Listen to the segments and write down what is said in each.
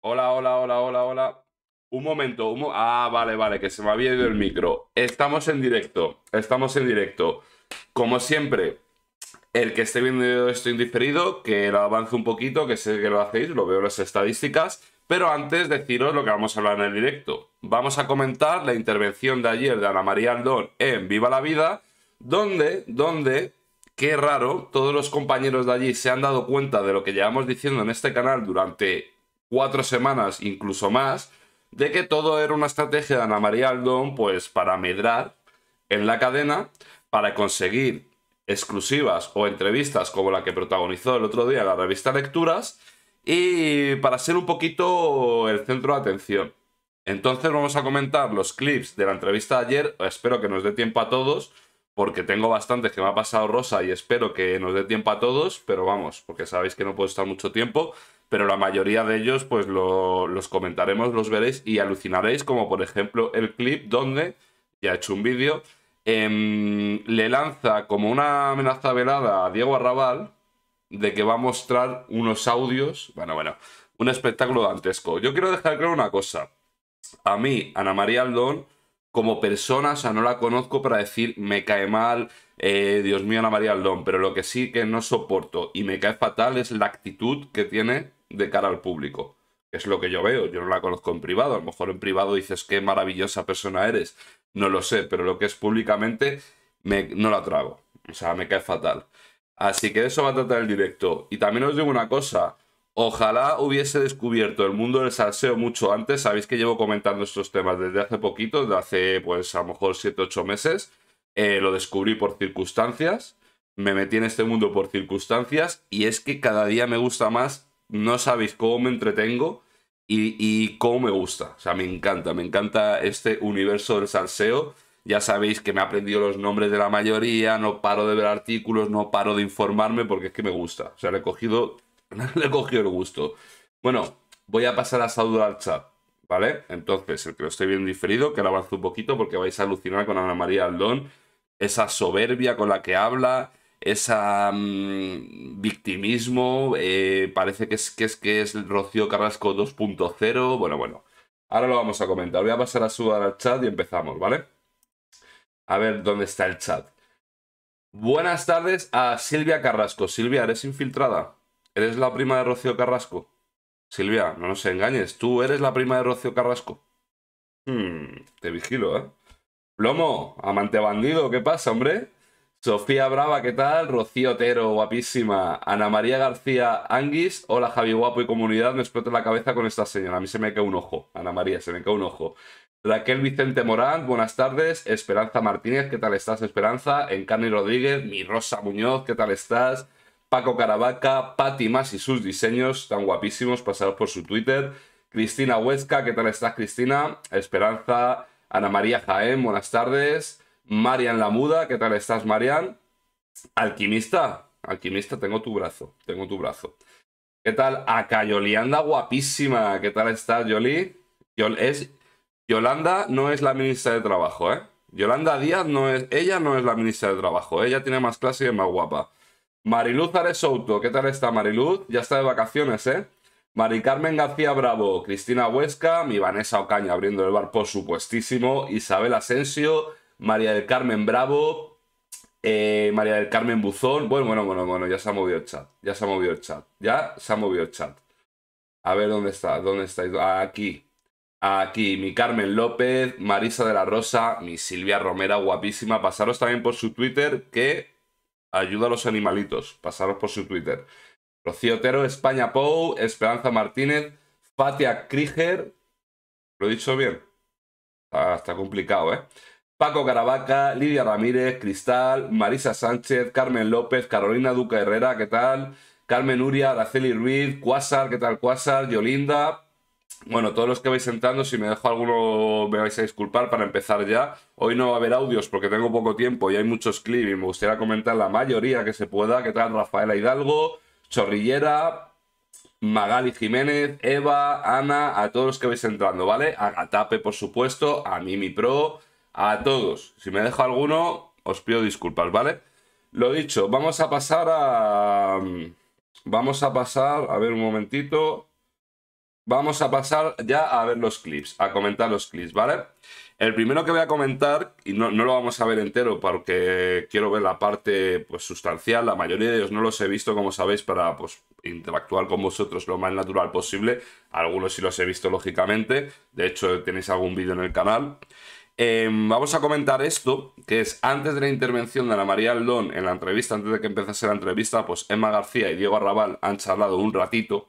Hola, hola, hola, hola, hola. Un momento, ah, vale, vale, que se me había ido el micro. Estamos en directo, estamos en directo. Como siempre, el que esté viendo esto indiferido, que lo avance un poquito, que sé que lo hacéis, lo veo en las estadísticas. Pero antes deciros lo que vamos a hablar en el directo. Vamos a comentar la intervención de ayer de Ana María Aldón en Viva la Vida, donde, donde, qué raro, todos los compañeros de allí se han dado cuenta de lo que llevamos diciendo en este canal durante cuatro semanas, incluso más, de que todo era una estrategia de Ana María Aldón, pues para medrar en la cadena, para conseguir exclusivas o entrevistas como la que protagonizó el otro día en la revista Lecturas y para ser un poquito el centro de atención. Entonces vamos a comentar los clips de la entrevista de ayer, espero que nos dé tiempo a todos, porque tengo bastantes que me ha pasado Rosa y espero que nos dé tiempo a todos, pero vamos, porque sabéis que no puedo estar mucho tiempo pero la mayoría de ellos pues los comentaremos, los veréis y alucinaréis, como por ejemplo el clip donde, ya he hecho un vídeo, em, le lanza como una amenaza velada a Diego Arrabal de que va a mostrar unos audios, bueno, bueno, un espectáculo dantesco. Yo quiero dejar claro una cosa, a mí, Ana María Aldón, como persona, o sea, no la conozco para decir me cae mal, eh, Dios mío, Ana María Aldón, pero lo que sí que no soporto y me cae fatal es la actitud que tiene de cara al público. Es lo que yo veo, yo no la conozco en privado, a lo mejor en privado dices qué maravillosa persona eres, no lo sé, pero lo que es públicamente me, no la trago, o sea, me cae fatal. Así que eso va a tratar el directo. Y también os digo una cosa, Ojalá hubiese descubierto el mundo del salseo mucho antes. Sabéis que llevo comentando estos temas desde hace poquito, desde hace pues a lo mejor 7-8 meses. Eh, lo descubrí por circunstancias. Me metí en este mundo por circunstancias. Y es que cada día me gusta más no sabéis cómo me entretengo y, cómo me gusta. O sea, me encanta, me encanta este universo del salseo. Ya sabéis que me he aprendido los nombres de la mayoría, no paro de ver artículos, no paro de informarme porque es que me gusta. O sea, le he cogido, le he cogido el gusto. Bueno, voy a pasar a saludar al chat, ¿vale? Entonces, el que lo esté bien diferido, que lo avance un poquito porque vais a alucinar con Ana María Aldón, esa soberbia con la que habla, esa mm, victimismo, eh, parece que es, que es, que es Rocío Carrasco 2.0, bueno, bueno. Ahora lo vamos a comentar, voy a pasar a sudar al chat y empezamos, ¿vale? A ver dónde está el chat. Buenas tardes a Silvia Carrasco. Silvia, ¿eres infiltrada? ¿Eres la prima de Rocío Carrasco? Silvia, no nos engañes, tú eres la prima de Rocío Carrasco. Hmm, te vigilo, ¿eh? Plomo, amante bandido, ¿qué pasa, hombre? Sofía Brava, ¿qué tal? Rocío Otero, guapísima. Ana María García Anguis, hola Javi Guapo y comunidad, me explota la cabeza con esta señora. A mí se me cae un ojo, Ana María, se me cae un ojo. Raquel Vicente Morán, buenas tardes. Esperanza Martínez, ¿qué tal estás, Esperanza? Encarni Rodríguez, mi Rosa Muñoz, ¿qué tal estás? Paco Caravaca, Pati Mas y sus diseños tan guapísimos, pasados por su Twitter. Cristina Huesca, ¿qué tal estás, Cristina? Esperanza, Ana María Jaén, buenas tardes. Marian la Muda, ¿qué tal estás, Marian? Alquimista, alquimista, tengo tu brazo, tengo tu brazo. ¿Qué tal? Acá Yolianda, guapísima, ¿qué tal estás, Yoli? es... Yolanda no es la ministra de Trabajo, ¿eh? Yolanda Díaz no es... Ella no es la ministra de Trabajo, ella tiene más clase y es más guapa. Mariluz Ares ¿qué tal está Mariluz? Ya está de vacaciones, ¿eh? Mari Carmen García Bravo, Cristina Huesca, mi Vanessa Ocaña abriendo el bar, por supuestísimo, Isabel Asensio María del Carmen Bravo, eh, María del Carmen Buzón. Bueno, bueno, bueno, bueno, ya se ha movido el chat. Ya se ha movido el chat. Ya se ha movido el chat. A ver dónde está, dónde estáis. Aquí. Aquí, mi Carmen López, Marisa de la Rosa, mi Silvia Romera, guapísima. Pasaros también por su Twitter que ayuda a los animalitos. Pasaros por su Twitter. Rocío Otero, España Pou, Esperanza Martínez, Fatia Krieger. Lo he dicho bien. Ah, está complicado, ¿eh? Paco Caravaca, Lidia Ramírez, Cristal, Marisa Sánchez, Carmen López, Carolina Duca Herrera, ¿qué tal? Carmen Uria, Araceli Ruiz, Quasar, ¿qué tal Quasar? Yolinda. Bueno, todos los que vais entrando, si me dejo alguno me vais a disculpar para empezar ya. Hoy no va a haber audios porque tengo poco tiempo y hay muchos clips y me gustaría comentar la mayoría que se pueda. ¿Qué tal Rafaela Hidalgo? Chorrillera, Magali Jiménez, Eva, Ana, a todos los que vais entrando, ¿vale? A Gatape, por supuesto, a Mimi Pro, a todos. Si me dejo alguno, os pido disculpas, ¿vale? Lo dicho, vamos a pasar a... Mm, vamos a pasar, a ver un momentito. Vamos a pasar ya a ver los clips, a comentar los clips, ¿vale? El primero que voy a comentar, y no, lo vamos a ver entero porque quiero ver la parte pues, sustancial, la mayoría de ellos no los he visto, como sabéis, para pues, interactuar con vosotros lo más natural posible. Algunos sí los he visto, lógicamente. De hecho, tenéis algún vídeo en el canal. Em, vamos a comentar esto, que es antes de la intervención de Ana María Aldón en la entrevista, antes de que empezase la entrevista, pues Emma García y Diego Arrabal han charlado un ratito.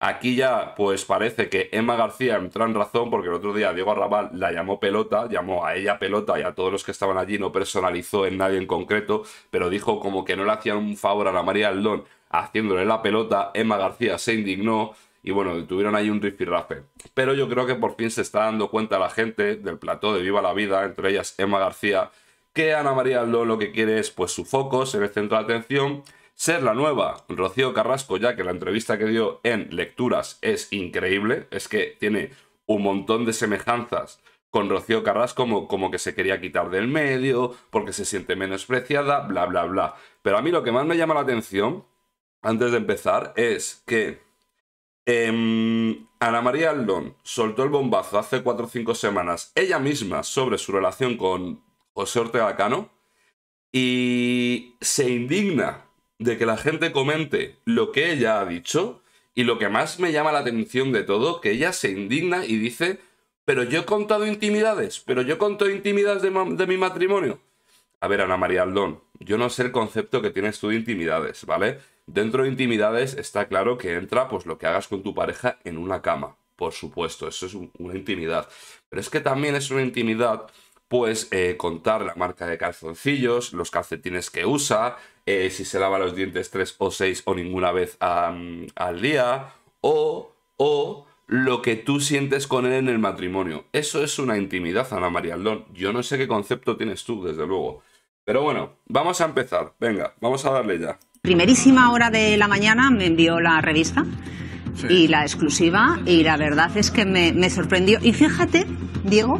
Aquí ya, pues parece que Emma García entró en razón porque el otro día Diego Arrabal la llamó pelota, llamó a ella pelota y a todos los que estaban allí, no personalizó en nadie en concreto, pero dijo como que no le hacían un favor a Ana María Aldón haciéndole la pelota. Emma García se indignó, y bueno, tuvieron ahí un rifirrafe. Pero yo creo que por fin se está dando cuenta la gente del plató de Viva la Vida, entre ellas Emma García, que Ana María lo lo que quiere es pues su foco, ser el centro de atención, ser la nueva Rocío Carrasco, ya que la entrevista que dio en Lecturas es increíble, es que tiene un montón de semejanzas con Rocío Carrasco como, como, que se quería quitar del medio, porque se siente menospreciada, bla, bla, bla. Pero a mí lo que más me llama la atención, antes de empezar, es que Em, Ana María Aldón soltó el bombazo hace 4 o 5 semanas ella misma sobre su relación con José Ortega Cano y se indigna de que la gente comente lo que ella ha dicho y lo que más me llama la atención de todo, que ella se indigna y dice, pero yo he contado intimidades, pero yo he contado intimidades de, de mi matrimonio. A ver, Ana María Aldón, yo no sé el concepto que tienes tú de intimidades, ¿vale? Dentro de intimidades está claro que entra pues lo que hagas con tu pareja en una cama, por supuesto, eso es una intimidad. Pero es que también es una intimidad pues eh, contar la marca de calzoncillos, los calcetines que usa, eh, si se lava los dientes tres o seis o ninguna vez al día, o, o lo que tú sientes con él en el matrimonio. Eso es una intimidad, Ana María Aldón. Yo no sé qué concepto tienes tú, desde luego. Pero bueno, vamos a empezar. Venga, vamos a darle ya. Primerísima hora de la mañana me envió la revista y la exclusiva y la verdad es que me, sorprendió. Y fíjate, Diego,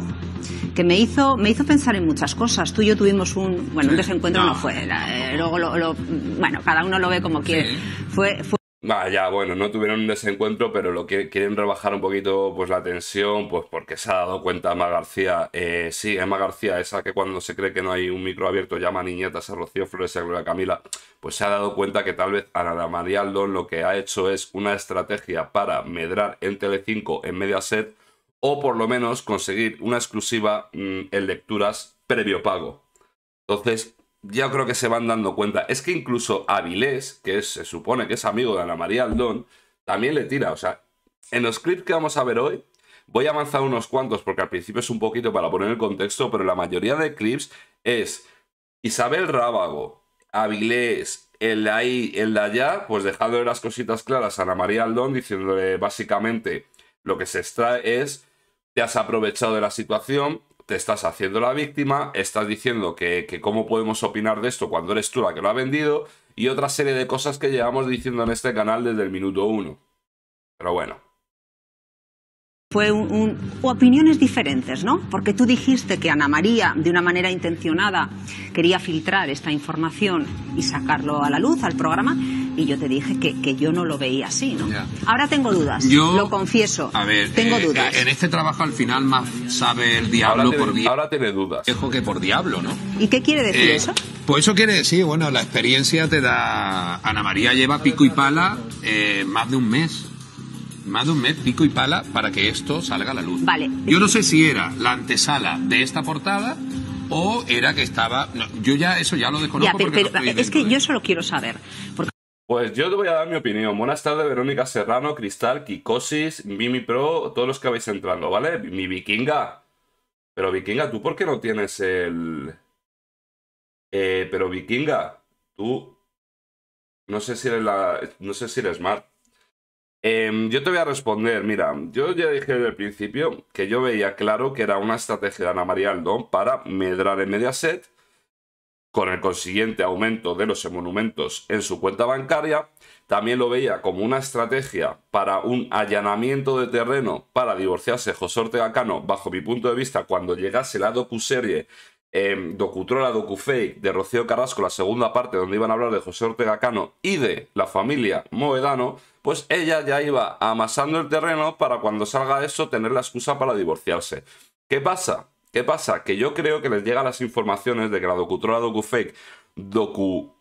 que me hizo, me hizo pensar en muchas cosas. Tú y yo tuvimos un, bueno, un desencuentro no, fue, eh, luego lo, bueno, cada uno lo ve como quiere. fue Vaya, ya, bueno, no tuvieron un desencuentro, pero lo que quieren rebajar un poquito pues la tensión, pues porque se ha dado cuenta Emma García. Eh, sí, Emma García, esa que cuando se cree que no hay un micro abierto llama a niñetas a Rocío Flores y a Camila, pues se ha dado cuenta que tal vez Ana María Aldón lo que ha hecho es una estrategia para medrar en Telecinco, en Mediaset, o por lo menos conseguir una exclusiva mm, en lecturas previo pago. Entonces, ya creo que se van dando cuenta. Es que incluso Avilés, que se supone que es amigo de Ana María Aldón, también le tira. O sea, en los clips que vamos a ver hoy, voy a avanzar unos cuantos porque al principio es un poquito para poner el contexto, pero la mayoría de clips es Isabel Rábago, Avilés, el de ahí, el de allá, pues dejando las cositas claras a Ana María Aldón, diciéndole básicamente lo que se extrae es, te has aprovechado de la situación, te estás haciendo la víctima, estás diciendo que, que cómo podemos opinar de esto cuando eres tú la que lo ha vendido y otra serie de cosas que llevamos diciendo en este canal desde el minuto uno. Pero bueno fue un, opiniones diferentes, ¿no? Porque tú dijiste que Ana María, de una manera intencionada, quería filtrar esta información y sacarlo a la luz, al programa, y yo te dije que, que yo no lo veía así, ¿no? Ahora tengo dudas, yo, lo confieso. A ver, tengo eh, dudas. En este trabajo al final más sabe el diablo por diablo. Ahora tiene dudas. Dejo que por diablo, ¿no? ¿Y qué quiere decir eh, eso? Pues eso quiere decir, bueno, la experiencia te da. Ana María lleva pico y pala eh, más de un mes más un mes, pico y pala, para que esto salga a la luz. Vale. Yo no sé si era la antesala de esta portada o era que estaba. yo ya eso ya lo desconozco. es que yo solo quiero saber. Pues yo te voy a dar mi opinión. Buenas tardes, Verónica Serrano, Cristal, Kikosis, Mimi Pro, todos los que vais entrando, ¿vale? Mi vikinga. Pero vikinga, ¿tú por qué no tienes el. Eh, pero vikinga, tú. No sé si eres la. No sé si eres Mart. Em, yo te voy a responder, mira, yo ya dije desde el principio que yo veía claro que era una estrategia de Ana María Aldón para medrar en Mediaset, con el consiguiente aumento de los monumentos en su cuenta bancaria. También lo veía como una estrategia para un allanamiento de terreno para divorciarse José Ortega Cano, bajo mi punto de vista, cuando llegase la docu-serie eh, em, Docutrola, Docufake de Rocío Carrasco, la segunda parte donde iban a hablar de José Ortega Cano y de la familia Moedano, pues ella ya iba amasando el terreno para cuando salga eso tener la excusa para divorciarse. ¿Qué pasa? ¿Qué pasa? Que yo creo que les llegan las informaciones de que la Docutrola, Docufake, Docu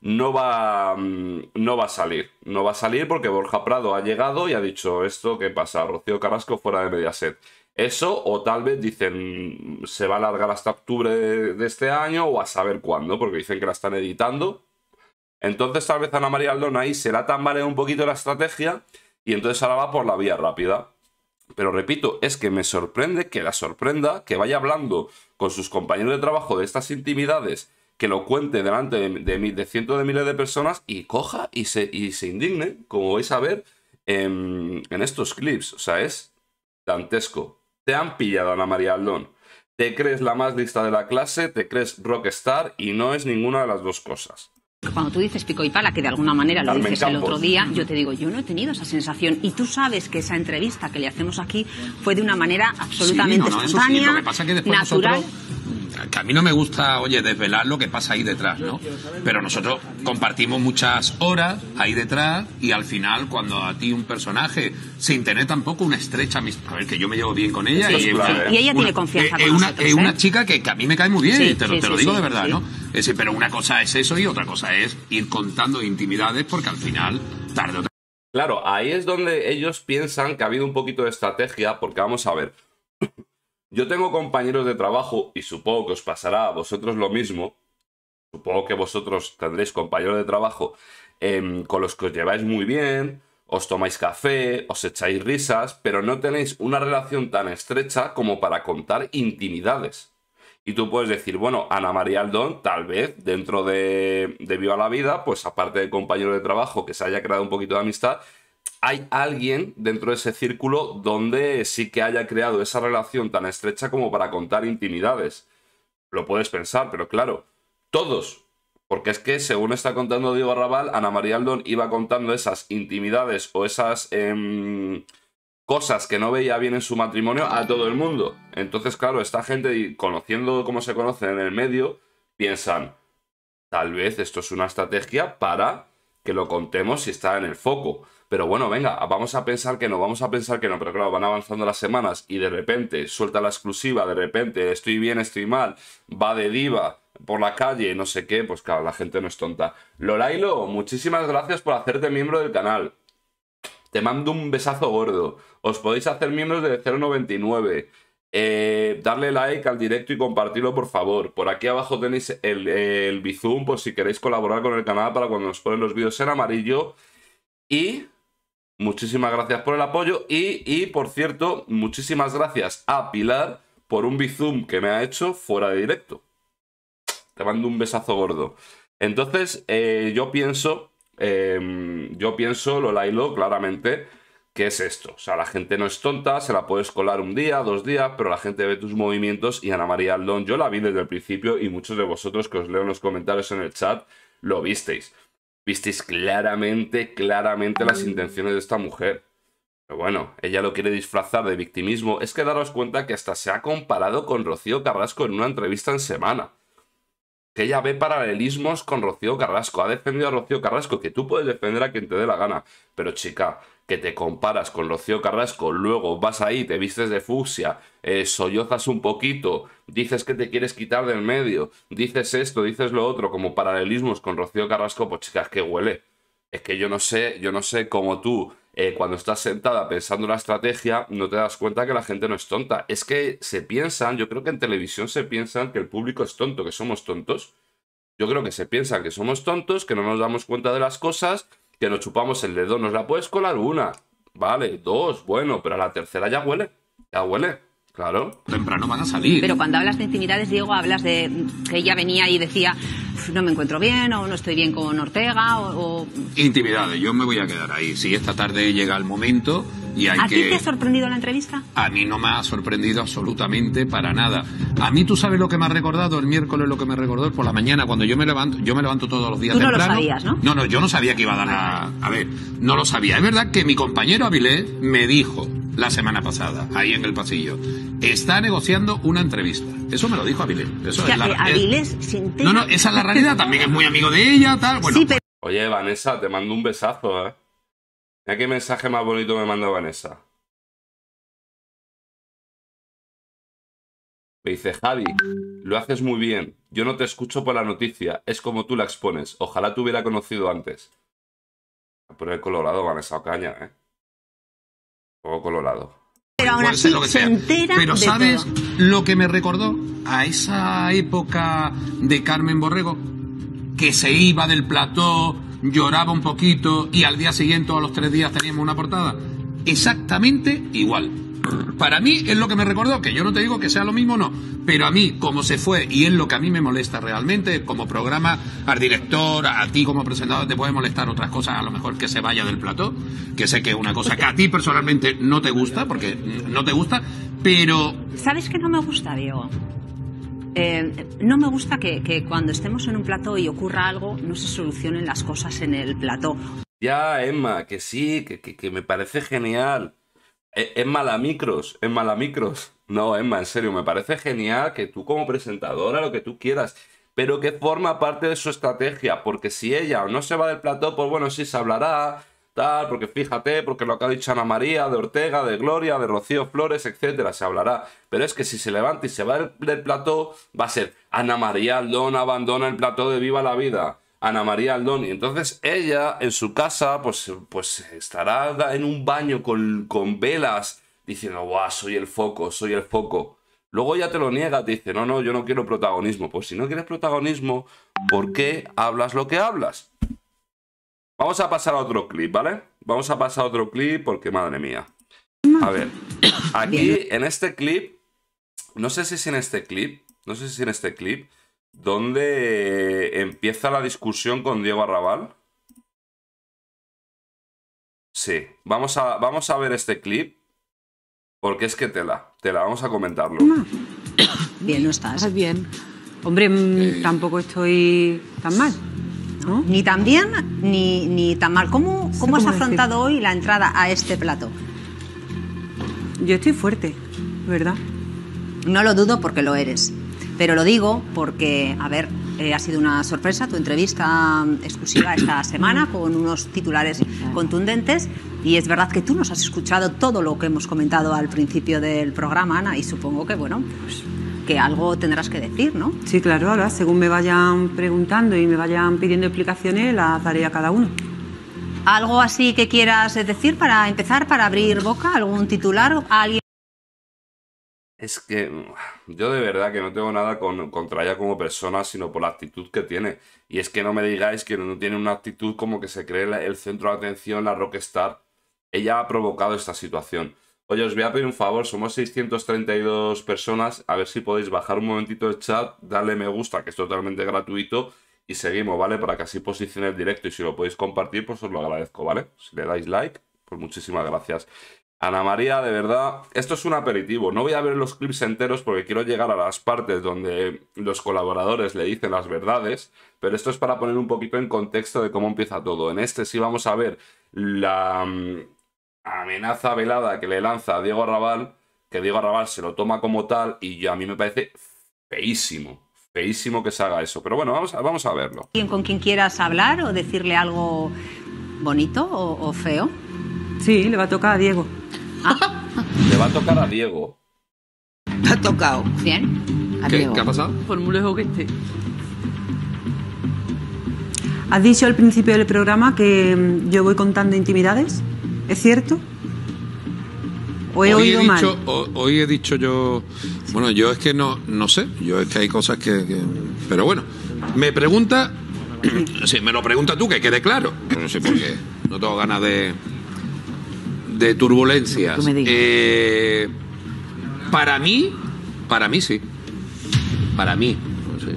no va, mm, no va a salir. No va a salir porque Borja Prado ha llegado y ha dicho esto ¿qué pasa, Rocío Carrasco fuera de Mediaset. Eso, o tal vez dicen, se va a alargar hasta octubre de, este año o a saber cuándo, porque dicen que la están editando. Entonces tal vez Ana María Aldona ahí se la tambalea un poquito la estrategia y entonces ahora va por la vía rápida. Pero repito, es que me sorprende que la sorprenda, que vaya hablando con sus compañeros de trabajo de estas intimidades, que lo cuente delante de, cientos de miles de personas y coja y se, se indigne, como vais a ver en, en estos clips. O sea, es dantesco. Te han pillado, Ana María Aldón. Te crees la más lista de la clase, te crees rockstar y no es ninguna de las dos cosas. Cuando tú dices pico y pala, que de alguna manera lo dices el otro día, yo te digo, yo no he tenido esa sensación. Y tú sabes que esa entrevista que le hacemos aquí fue de una manera absolutamente espontánea, natural a mí no me gusta, oye, desvelar lo que pasa ahí detrás, ¿no? Pero nosotros compartimos muchas horas ahí detrás y al final cuando a ti un personaje sin tener tampoco una estrecha a ver, que yo me llevo bien con ella y, ella tiene confianza. Es eh, eh, una, eh, una chica que, a mí me cae muy bien, te, lo, te lo digo de verdad, ¿no? Ese, pero una cosa es eso y otra cosa es ir contando intimidades porque al final, tarde o tarde. Claro, ahí es donde ellos piensan que ha habido un poquito de estrategia, porque vamos a ver. Yo tengo compañeros de trabajo, y supongo que os pasará a vosotros lo mismo, supongo que vosotros tendréis compañeros de trabajo em, con los que os lleváis muy bien, os tomáis café, os echáis risas, pero no tenéis una relación tan estrecha como para contar intimidades. Y tú puedes decir, bueno, Ana María Aldón, tal vez dentro de, de Viva la Vida, pues aparte de compañero de trabajo que se haya creado un poquito de amistad, hay alguien dentro de ese círculo donde sí que haya creado esa relación tan estrecha como para contar intimidades. Lo puedes pensar, pero claro, todos. Porque es que, según está contando Diego Arrabal, Ana María Aldón iba contando esas intimidades o esas em, cosas que no veía bien en su matrimonio a todo el mundo. Entonces, claro, esta gente, conociendo cómo se conocen en el medio, piensan, tal vez esto es una estrategia para que lo contemos si está en el foco. Pero bueno, venga, vamos a pensar que no, vamos a pensar que no, pero claro, van avanzando las semanas y de repente suelta la exclusiva, de repente estoy bien, estoy mal, va de diva por la calle, no sé qué, pues claro, la gente no es tonta. Lolailo, muchísimas gracias por hacerte miembro del canal. Te mando un besazo gordo. Os podéis hacer miembros de 099. Eh, darle like al directo y compartirlo, por favor. Por aquí abajo tenéis el, el Bizum por si queréis colaborar con el canal para cuando nos ponen los vídeos en amarillo. Y Muchísimas gracias por el apoyo y, por cierto, muchísimas gracias a Pilar por un bizum que me ha hecho fuera de directo. Te mando un besazo gordo. Entonces, eh, yo pienso, em, yo pienso, lo lailo claramente, que es esto. O sea, la gente no es tonta, se la puedes colar un día, dos días, pero la gente ve tus movimientos y Ana María Aldón, yo la vi desde el principio y muchos de vosotros que os leo en los comentarios en el chat, lo visteis. Visteis claramente, claramente las mm. intenciones de esta mujer. Pero bueno, ella lo quiere disfrazar de victimismo. Es que daros cuenta que hasta se ha comparado con Rocío Carrasco en una entrevista en semana que ella ve paralelismos con Rocío Carrasco. Ha defendido a Rocío Carrasco, que tú puedes defender a quien te dé la gana. Pero chica, que te comparas con Rocío Carrasco, luego vas ahí, te vistes de fucsia, eh, sollozas un poquito, dices que te quieres quitar del medio, dices esto, dices lo otro, como paralelismos con Rocío Carrasco, pues chicas, que huele. Es que yo no sé, yo no sé cómo tú eh, cuando estás sentada pensando la estrategia, no te das cuenta que la gente no es tonta. Es que se piensan, yo creo que en televisión se piensan que el público es tonto, que somos tontos. Yo creo que se piensan que somos tontos, que no nos damos cuenta de las cosas, que nos chupamos el dedo, nos la puedes colar una, vale, dos, bueno, pero a la tercera ya huele, ya huele. Claro. Temprano van a salir. Pero cuando hablas de intimidades, Diego, hablas de que ella venía y decía, no me encuentro bien o no estoy bien con Ortega o... Intimidad, yo me voy a quedar ahí. Si esta tarde llega el momento y hay ¿A ti te ha sorprendido la entrevista? A mí no me ha sorprendido absolutamente para nada. A mí tú sabes lo que me ha recordado el miércoles, lo que me recordó por la mañana cuando yo me levanto, yo me levanto todos los días. no ¿no? No, yo no sabía que iba a dar ah, A ver, no lo sabía. Es verdad que mi compañero Avilés me dijo la semana pasada, ahí en el pasillo. Está negociando una entrevista. Eso me lo dijo Avilés. o sea, que Avilés No, no, esa es la también es muy amigo de ella, tal. Pues Oye, Vanessa, te mando un besazo, ¿eh? Mira qué mensaje más bonito me manda Vanessa. Me dice, Javi, lo haces muy bien. Yo no te escucho por la noticia. Es como tú la expones. Ojalá te hubiera conocido antes. Por el colorado, Vanessa Ocaña, ¿eh? Poco colorado pero Pero ¿sabes lo que me recordó a esa época de Carmen Borrego? Que se iba del plató, lloraba un poquito y al día siguiente o a los tres días teníamos una portada. Exactamente igual para mí es lo que me recordó, que yo no te digo que sea lo mismo, no, pero a mí, como se fue, y es lo que a mí me molesta realmente, como programa, al director, a ti como presentador, te puede molestar otras cosas, a lo mejor que se vaya del plató, que sé que es una cosa que a ti personalmente no te gusta, porque no te gusta, pero... ¿Sabes qué no me gusta, Diego? Eh, no me gusta que, cuando estemos en un plató y ocurra algo, no se solucionen las cosas en el plató. Ya, Emma, que sí, que me parece genial eh, es mala micros, es mala micros. No, Emma, en serio, me parece genial que tú como presentadora, lo que tú quieras, pero que forma parte de su estrategia, porque si ella no se va del plató, pues bueno, sí se hablará, tal, porque fíjate, porque lo que ha dicho Ana María, de Ortega, de Gloria, de Rocío Flores, etcétera, se hablará. Pero es que si se levanta y se va del, plató, va a ser Ana María Aldón abandona el plató de Viva la Vida. Ana María Aldón. Y entonces ella en su casa, pues, pues estará en un baño con, velas diciendo, guau, soy el foco, soy el foco. Luego ya te lo niega, te dice, no, no, yo no quiero protagonismo. Pues si no quieres protagonismo, ¿por qué hablas lo que hablas? Vamos a pasar a otro clip, ¿vale? Vamos a pasar a otro clip porque, madre mía. A ver, aquí en este clip, no sé si es en este clip, no sé si es en este clip, ¿Dónde empieza la discusión con Diego Arrabal? Sí, vamos a, vamos a ver este clip porque es que tela, tela, vamos a comentarlo. Bien, no estás. Bien. Hombre, mm, eh. tampoco estoy tan mal. Ni tan bien ni, tan mal. ¿Cómo, has afrontado hoy la entrada a este plato? Yo estoy fuerte, ¿verdad? No lo dudo porque lo eres. Pero lo digo porque, a ver, eh, ha sido una sorpresa tu entrevista mm, exclusiva esta semana con unos titulares contundentes. Y es verdad que tú nos has escuchado todo lo que hemos comentado al principio del programa, Ana, y supongo que, bueno, pues, que algo tendrás que decir, ¿no? Sí, claro, ahora según me vayan preguntando y me vayan pidiendo explicaciones, las daré a cada uno. ¿Algo así que quieras decir para empezar, para abrir boca? ¿Algún titular? o ¿Alguien? Es que mm, yo de verdad que no tengo nada con, contra ella como persona, sino por la actitud que tiene. Y es que no me digáis que no tiene una actitud como que se cree el centro de atención, la rockstar. Ella ha provocado esta situación. Oye, os voy a pedir un favor, somos 632 personas, a ver si podéis bajar un momentito el chat, darle me gusta, que es totalmente gratuito, y seguimos, ¿vale? Para que así posicione el directo y si lo podéis compartir, pues os lo agradezco, ¿vale? Si le dais like, pues muchísimas gracias. Ana María, de verdad, esto es un aperitivo. No voy a ver los clips enteros porque quiero llegar a las partes donde los colaboradores le dicen las verdades, pero esto es para poner un poquito en contexto de cómo empieza todo. En este sí vamos a ver la mm, amenaza velada que le lanza a Diego Arrabal que Diego Arrabal se lo toma como tal y a mí me parece feísimo feísimo que se haga eso. Pero bueno, vamos a, vamos a verlo. ¿Con quien quieras hablar o decirle algo bonito o feo? Sí, le va a tocar a Diego. Ah. le va a tocar a Diego. ha tocado. Bien. ¿Qué, ha pasado? Por muy que esté. Has dicho al principio del programa que mm, yo voy contando intimidades. ¿Es cierto? ¿O he hoy oído he dicho, mal? hoy he dicho yo. Bueno, yo es que no, no sé. Yo es que hay cosas que. pero bueno, me pregunta. me lo pregunta tú, que quede claro. No sé por qué. No tengo ganas de de turbulencias. Eh, para mí, para mí sí. Para mí. Pues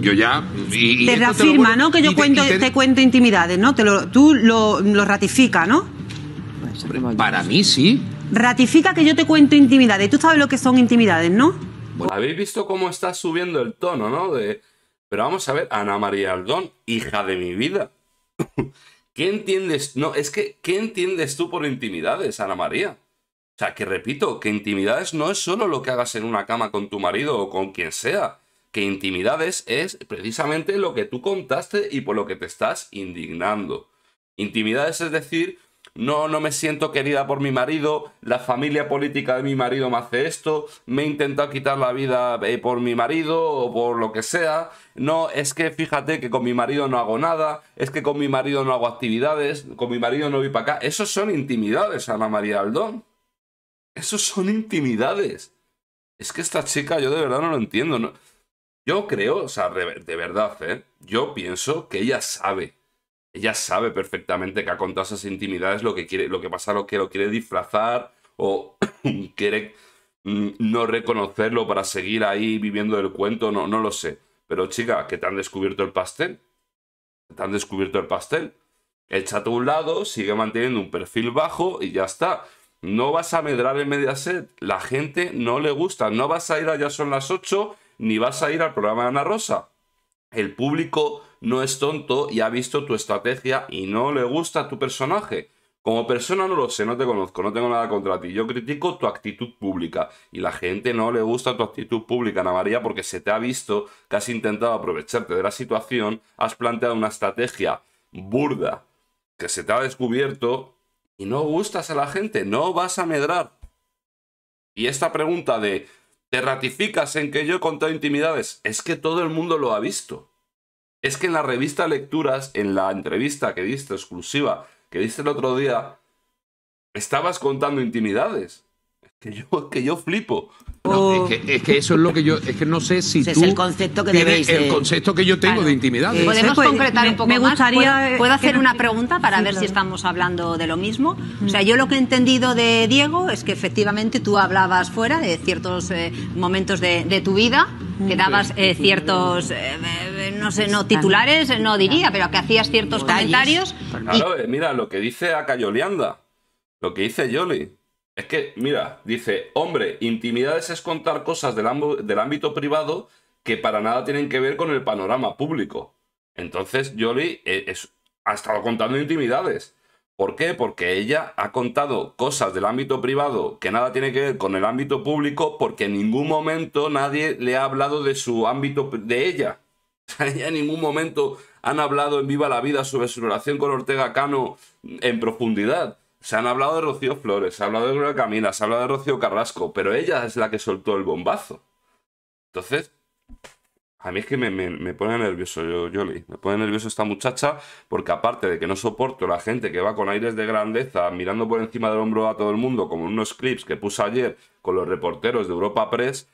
yo ya. te reafirma, ¿no? Que yo cuento, te, cuento intimidades, ¿no? tú lo, ratifica, ¿no? Pues, pues, para mí sí. Ratifica que yo te cuento intimidades. Tú sabes lo que son intimidades, ¿no? Bueno, habéis visto cómo está subiendo el tono, ¿no? De... Pero vamos a ver, Ana María Aldón, hija de mi vida. ¿Qué entiendes? No, es que, ¿qué entiendes tú por intimidades, Ana María? O sea, que repito, que intimidades no es solo lo que hagas en una cama con tu marido o con quien sea. Que intimidades es precisamente lo que tú contaste y por lo que te estás indignando. Intimidades es decir, no, no me siento querida por mi marido, la familia política de mi marido me hace esto, me he intentado quitar la vida eh, por mi marido o por lo que sea, no, es que fíjate que con mi marido no hago nada, es que con mi marido no hago actividades, con mi marido no voy para acá, esos son intimidades, Ana María Aldón. Esos son intimidades. Es que esta chica yo de verdad no lo entiendo, Yo creo, o sea, de verdad, ¿eh? Yo pienso que ella sabe ella sabe perfectamente que ha contado esas intimidades, lo que quiere, lo que pasa, lo que lo quiere disfrazar o quiere mm, no reconocerlo para seguir ahí viviendo el cuento, no, no lo sé. Pero chica, que te han descubierto el pastel. Te han descubierto el pastel. Échate a un lado, sigue manteniendo un perfil bajo y ya está. No vas a medrar en Mediaset. La gente no le gusta. No vas a ir a Ya son las 8 ni vas a ir al programa de Ana Rosa. El público no es tonto y ha visto tu estrategia y no le gusta tu personaje. Como persona no lo sé, no te conozco, no tengo nada contra ti. Yo critico tu actitud pública y la gente no le gusta tu actitud pública, Ana María, porque se te ha visto que has intentado aprovecharte de la situación, has planteado una estrategia burda que se te ha descubierto y no gustas a la gente, no vas a medrar. Y esta pregunta de ¿te ratificas en que yo he contado intimidades? Es que todo el mundo lo ha visto. Es que en la revista Lecturas, en la entrevista que diste exclusiva, que diste el otro día, estabas contando intimidades que yo, que yo flipo. Oh. es, que, eso es lo que yo, es que no sé si tú es el concepto que el concepto que yo tengo de intimidad. Eh, Podemos pues, concretar un poco me gustaría, más. ¿Puedo, eh, hacer una pregunta para ver si estamos hablando de lo mismo. Mm. O sea, yo lo que he entendido de Diego es que efectivamente tú hablabas fuera de ciertos eh, momentos de, tu vida, mm. que dabas ciertos, no sé, no titulares, no diría, pero que hacías ciertos comentarios. Claro, mira lo que dice Acayoleanda, lo que dice Yoli. Es que, mira, dice, hombre, intimidades es contar cosas del, ámbito privado que para nada tienen que ver con el panorama público. Entonces, Jolie eh, ha estado contando intimidades. ¿Por qué? Porque ella ha contado cosas del ámbito privado que nada tiene que ver con el ámbito público porque en ningún momento nadie le ha hablado de su ámbito, de ella. O sea, ella en ningún momento han hablado en Viva la Vida sobre su relación con Ortega Cano en profundidad. Se han hablado de Rocío Flores, se ha hablado de Gloria Camila, se ha hablado de Rocío Carrasco, pero ella es la que soltó el bombazo. Entonces, a mí es que me, pone nervioso, yo, Me pone nervioso esta muchacha porque aparte de que no soporto la gente que va con aires de grandeza mirando por encima del hombro a todo el mundo, como en unos clips que puse ayer con los reporteros de Europa Press,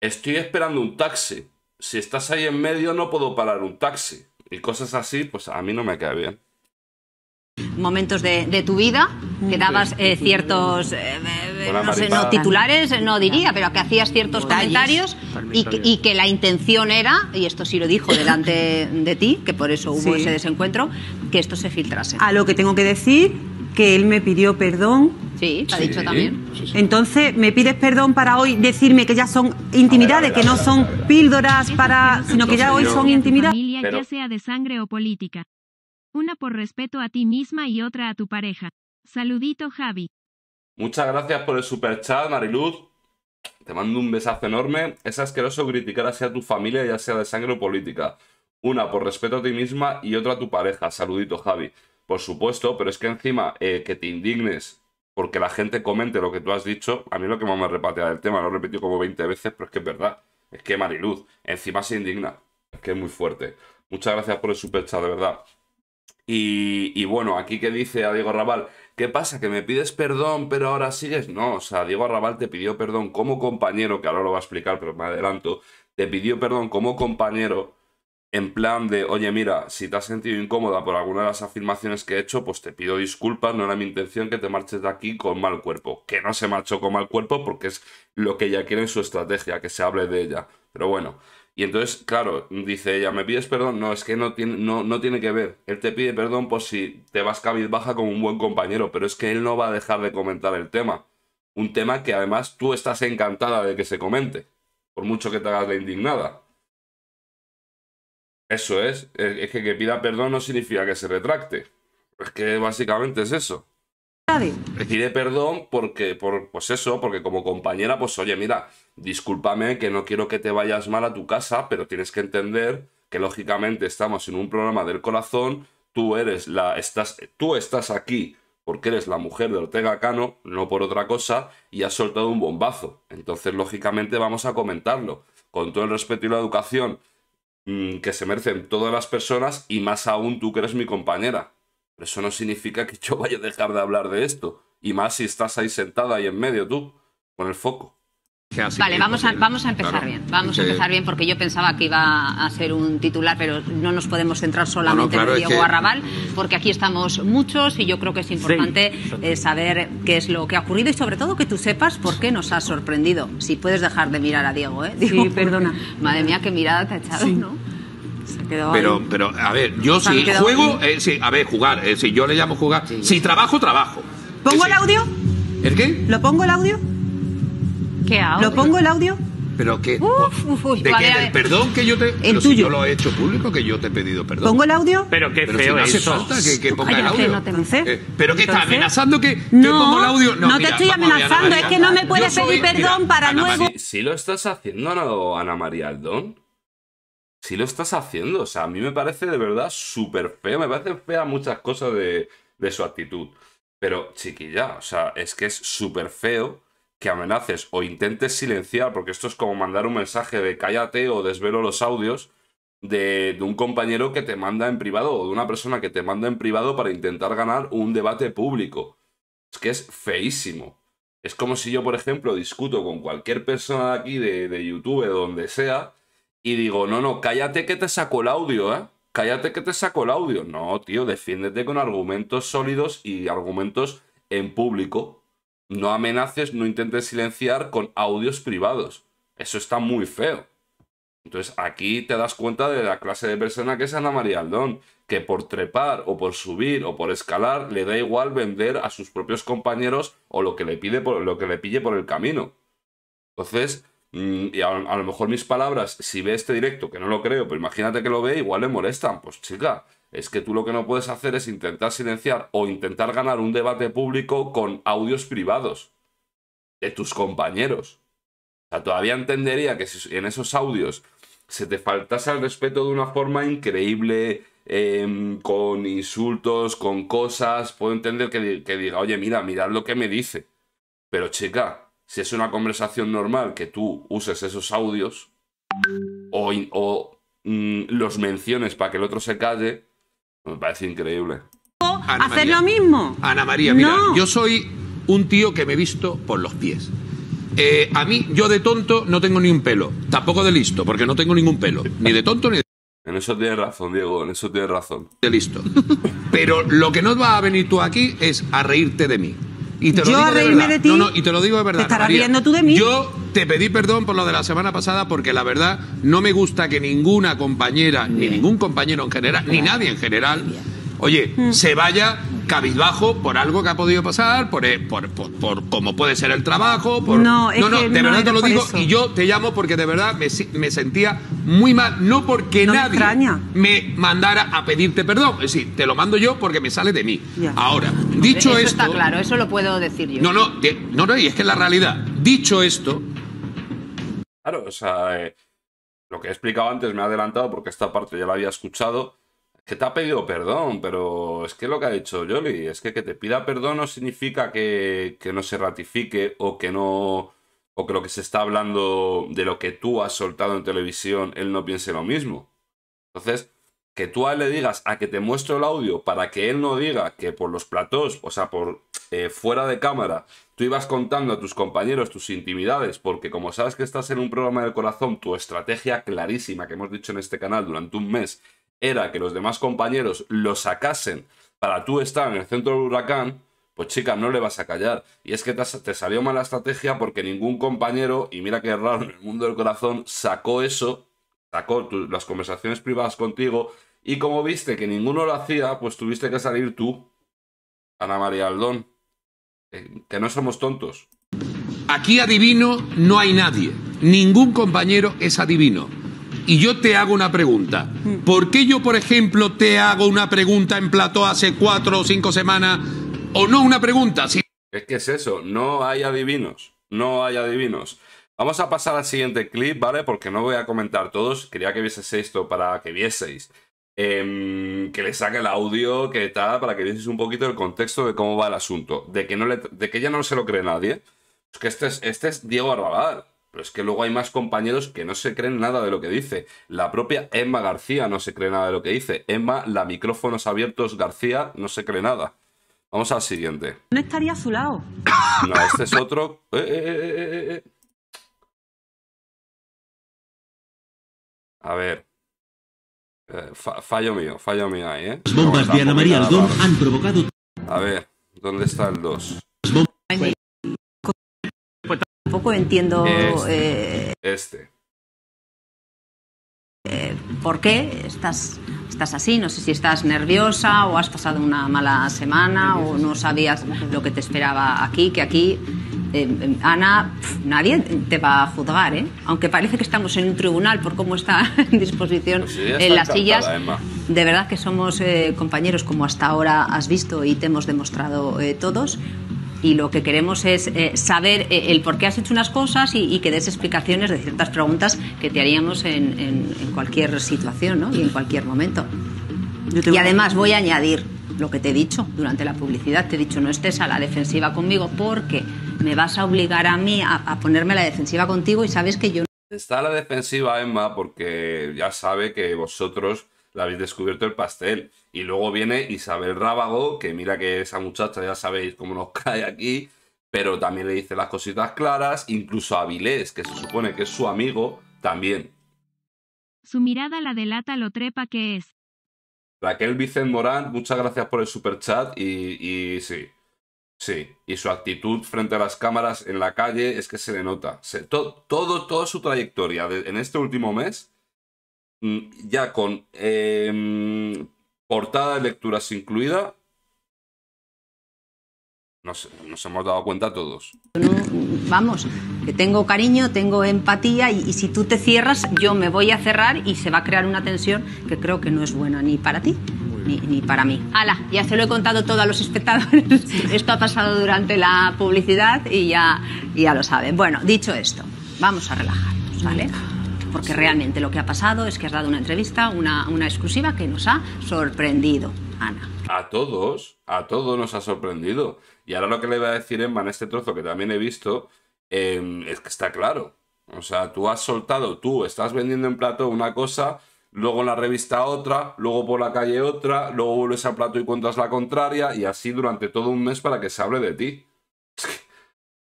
estoy esperando un taxi. Si estás ahí en medio no puedo parar un taxi. Y cosas así, pues a mí no me cae bien momentos de, tu vida mm. que dabas eh, ciertos eh, eh, no, no, titulares no diría pero que hacías ciertos comentarios y que, la intención era y esto sí lo dijo delante de ti que por eso hubo ese desencuentro que esto se filtrase a lo que tengo que decir que él me pidió perdón Sí, ha dicho también. Entonces, ¿me pides perdón para hoy decirme que ya son intimidades, que no son píldoras para, sino que ya hoy son intimidades? ya sea de sangre o política. Una por respeto a ti misma y otra a tu pareja. Saludito Javi. Muchas gracias por el super chat, Mariluz. Te mando un besazo enorme. Es asqueroso criticar así a tu familia, ya sea de sangre o política. Una por respeto a ti misma y otra a tu pareja. Saludito, Javi. Por supuesto, pero es que encima eh, que te indignes porque la gente comente lo que tú has dicho, a mí lo que más me repatea del tema, lo he repetido como 20 veces, pero es que es verdad. Es que Mariluz, encima se indigna. Es que es muy fuerte. Muchas gracias por el super chat, de verdad. Y, bueno, aquí que dice a Diego Rabal, ¿qué pasa? ¿Que me pides perdón pero ahora sigues? No, o sea, Diego Arrabal te pidió perdón como compañero, que ahora lo va a explicar, pero me adelanto, te pidió perdón como compañero en plan de, oye, mira, si te has sentido incómoda por alguna de las afirmaciones que he hecho, pues te pido disculpas, no era mi intención que te marches de aquí con mal cuerpo. Que no se marchó con mal cuerpo porque es lo que ella quiere en su estrategia, que se hable de ella. Pero bueno, y entonces, claro, dice ella, ¿me pides perdón? No, es que no tiene, no, tiene que ver. Él te pide perdón por si te vas cabizbaja como un buen compañero, pero es que él no va a dejar de comentar el tema. Un tema que además tú estás encantada de que se comente, por mucho que te hagas la indignada. Eso es, es que que pida perdón no significa que se retracte. Es que básicamente es eso. Le pide perdón porque, por, pues eso, porque como compañera, pues oye, mira, discúlpame que no quiero que te vayas mal a tu casa, pero tienes que entender que lógicamente estamos en un programa del corazón, tú eres la, estás, tú estás aquí porque eres la mujer de Ortega Cano, no por otra cosa, y has soltado un bombazo. Entonces, lógicamente, vamos a comentarlo. Con todo el respeto y la educación mm, que se merecen todas las personas, y más aún tú que eres mi compañera eso no significa que yo vaya a dejar de hablar de esto. Y más si estás ahí sentada ahí en medio tú, con el foco. Vale, vamos a, vamos a empezar bien. Vamos a empezar bien porque yo pensaba que iba a ser un titular, pero no nos podemos centrar solamente en Diego Arrabal, porque aquí estamos muchos y yo creo que es importante eh, saber qué es lo que ha ocurrido y sobre todo que tú sepas por qué nos ha sorprendido. Si puedes dejar de mirar a Diego, ¿eh? sí, perdona. Madre mía, qué mirada te ha echado, ¿no? pero, pero, a ver, yo si juego, eh, a ver, jugar, eh, si yo le llamo jugar, si trabajo, trabajo. ¿Pongo el audio? ¿El qué? ¿Lo pongo el audio? ¿Qué audio? ¿Lo pongo el audio? Pero qué? Uf, uf, ¿De qué? ¿Del perdón que yo te.? El pero tuyo. Si yo lo he hecho público, que yo te he pedido perdón. ¿Pongo el audio? Pero qué feo si eso. que, ponga el audio. No te eh, ¿Pero qué ¿Estás amenazando que, te pongo el audio? No, no te estoy amenazando, es que no me puedes pedir perdón para Ana luego. Si, lo estás haciendo, Ana María Aldón si lo estás haciendo. O sea, a mí me parece de verdad súper feo. Me parece fea muchas cosas de, su actitud. Pero, chiquilla, o sea, es que es súper feo que amenaces o intentes silenciar, porque esto es como mandar un mensaje de cállate o desvelo los audios de, un compañero que te manda en privado o de una persona que te manda en privado para intentar ganar un debate público. Es que es feísimo. Es como si yo, por ejemplo, discuto con cualquier persona de aquí, de, de YouTube, donde sea, y digo, no, no, cállate que te saco el audio, ¿eh? Cállate que te saco el audio. No, tío, defiéndete con argumentos sólidos y argumentos en público. No amenaces, no intentes silenciar con audios privados. Eso está muy feo. Entonces aquí te das cuenta de la clase de persona que es Ana María Aldón, que por trepar o por subir o por escalar le da igual vender a sus propios compañeros o lo que le, pide por, lo que le pille por el camino. Entonces, Mm, y a, lo mejor mis palabras, si ve este directo, que no lo creo, pero imagínate que lo ve, igual le molestan. Pues chica, es que tú lo que no puedes hacer es intentar silenciar o intentar ganar un debate público con audios privados de tus compañeros. O sea, todavía entendería que si en esos audios se te faltase al respeto de una forma increíble, em, con insultos, con cosas, puedo entender que, que diga, oye, mira, mirad lo que me dice. Pero chica, si es una conversación normal, que tú uses esos audios o, mm, los menciones para que el otro se calle, me parece increíble. hacer lo mismo. Ana María, mira, yo soy un tío que me he visto por los pies. Eh, a mí, yo de tonto no tengo ni un pelo. Tampoco de listo, porque no tengo ningún pelo. Ni de tonto ni de... En eso tienes razón, Diego, en eso tienes razón. De listo. Pero lo que no va a venir tú aquí es a reírte de mí te yo a reírme de ti. y te lo digo de verdad. estarás riendo tú de mí. Yo te pedí perdón por lo de la semana pasada porque la verdad no me gusta que ninguna compañera, ni ningún compañero en general, ni nadie en general oye, mm. se vaya cabizbajo por algo que ha podido pasar, por, eh, por, por, como puede ser el trabajo. Por... No, no, de verdad te lo digo y yo te llamo porque de verdad me, sentía muy mal, no porque nadie me, mandara a pedirte perdón, es decir, te lo mando yo porque me sale de mí. Ahora, dicho eso esto... Está claro, eso lo puedo decir yo. No, no, no, no, y es que es la realidad. Dicho esto... Claro, o sea, eh, lo que he explicado antes me ha adelantado porque esta parte ya la había escuchado que te ha pedido perdón, pero es que lo que ha dicho Jolly, es que que te pida perdón no significa que, que no se ratifique o que no o que lo que se está hablando de lo que tú has soltado en televisión, él no piense lo mismo. Entonces, que tú a él le digas a que te muestro el audio para que él no diga que por los platós, o sea, por eh, fuera de cámara, tú ibas contando a tus compañeros tus intimidades, porque como sabes que estás en un programa del corazón, tu estrategia clarísima que hemos dicho en este canal durante un mes era que los demás compañeros lo sacasen para tú estar en el centro del huracán, pues chica, no le vas a callar. Y es que te, salió mala estrategia porque ningún compañero, y mira qué raro en el mundo del corazón, sacó eso, sacó las conversaciones privadas contigo, y como viste que ninguno lo hacía, pues tuviste que salir tú, Ana María Aldón, eh, que no somos tontos. Aquí adivino no hay nadie, ningún compañero es adivino y yo te hago una pregunta. ¿Por qué yo, por ejemplo, te hago una pregunta en plato hace cuatro o cinco semanas? O no una pregunta. Si... Es que es eso, no hay adivinos, no hay adivinos. Vamos a pasar al siguiente clip, ¿vale? Porque no voy a comentar todos, quería que vieseis esto para que vieseis. Em, que le saque el audio, que tal, para que vieseis un poquito el contexto de cómo va el asunto. De que, no le, de que ya no se lo cree nadie. Es que este es, este es Diego Arrabal. Pero es que luego hay más compañeros que no se creen nada de lo que dice. La propia Emma García no se cree nada de lo que dice. Emma, la micrófonos abiertos García, no se cree nada. Vamos al siguiente. No estaría a su lado. No, este es otro. Eh, eh, eh, a ver. fallo mío, fallo mío ahí, ¿eh? Las bombas de Ana María Aldón han provocado. A ver, ¿dónde está el 2? Tampoco entiendo este. Eh, este. Eh, por qué estás, estás así. No sé si estás nerviosa o has pasado una mala semana o no sabías lo que te esperaba aquí, que aquí em, em, Ana, nadie te va a juzgar, ¿eh? aunque parece que estamos en un tribunal por cómo está en disposición pues en las sillas. De verdad que somos eh, compañeros, como hasta ahora has visto y te hemos demostrado todos, y lo que queremos es eh, saber eh, el por qué has hecho unas cosas y, que des explicaciones de ciertas preguntas que te haríamos en, cualquier situación y en cualquier momento. Y además voy a añadir lo que te he dicho durante la publicidad, te he dicho no estés a la defensiva conmigo porque me vas a obligar a mí a, ponerme a la defensiva contigo y sabes que yo... Está a la defensiva Emma porque ya sabe que vosotros la habéis descubierto el pastel y luego viene Isabel Rábago, que mira que esa muchacha ya sabéis cómo nos cae aquí, pero también le dice las cositas claras, incluso a Vilés, que se supone que es su amigo, también. Su mirada la delata lo trepa que es. Raquel Vicente Morán, muchas gracias por el superchat y, y sí, sí. Y su actitud frente a las cámaras en la calle es que se le nota. todo, toda su trayectoria en este último mes, mm, ya con em, portada de lecturas incluida, nos, nos, hemos dado cuenta todos. vamos, que tengo cariño, tengo empatía y, si tú te cierras, yo me voy a cerrar y se va a crear una tensión que creo que no es buena ni para ti. Ni, para mí. ¡Hala! ya se lo he contado todo a los espectadores. Esto ha pasado durante la publicidad y ya, ya lo saben. Bueno, dicho esto, vamos a relajarnos, ¿vale? porque realmente lo que ha pasado es que has dado una entrevista, una, una exclusiva que nos ha sorprendido, Ana. A todos, a todos nos ha sorprendido. Y ahora lo que le voy a decir Emma en este trozo que también he visto em, es que está claro. O sea, tú has soltado, tú estás vendiendo en plato una cosa, luego en la revista otra, luego por la calle otra, luego vuelves a plato y cuentas la contraria, y así durante todo un mes para que se hable de ti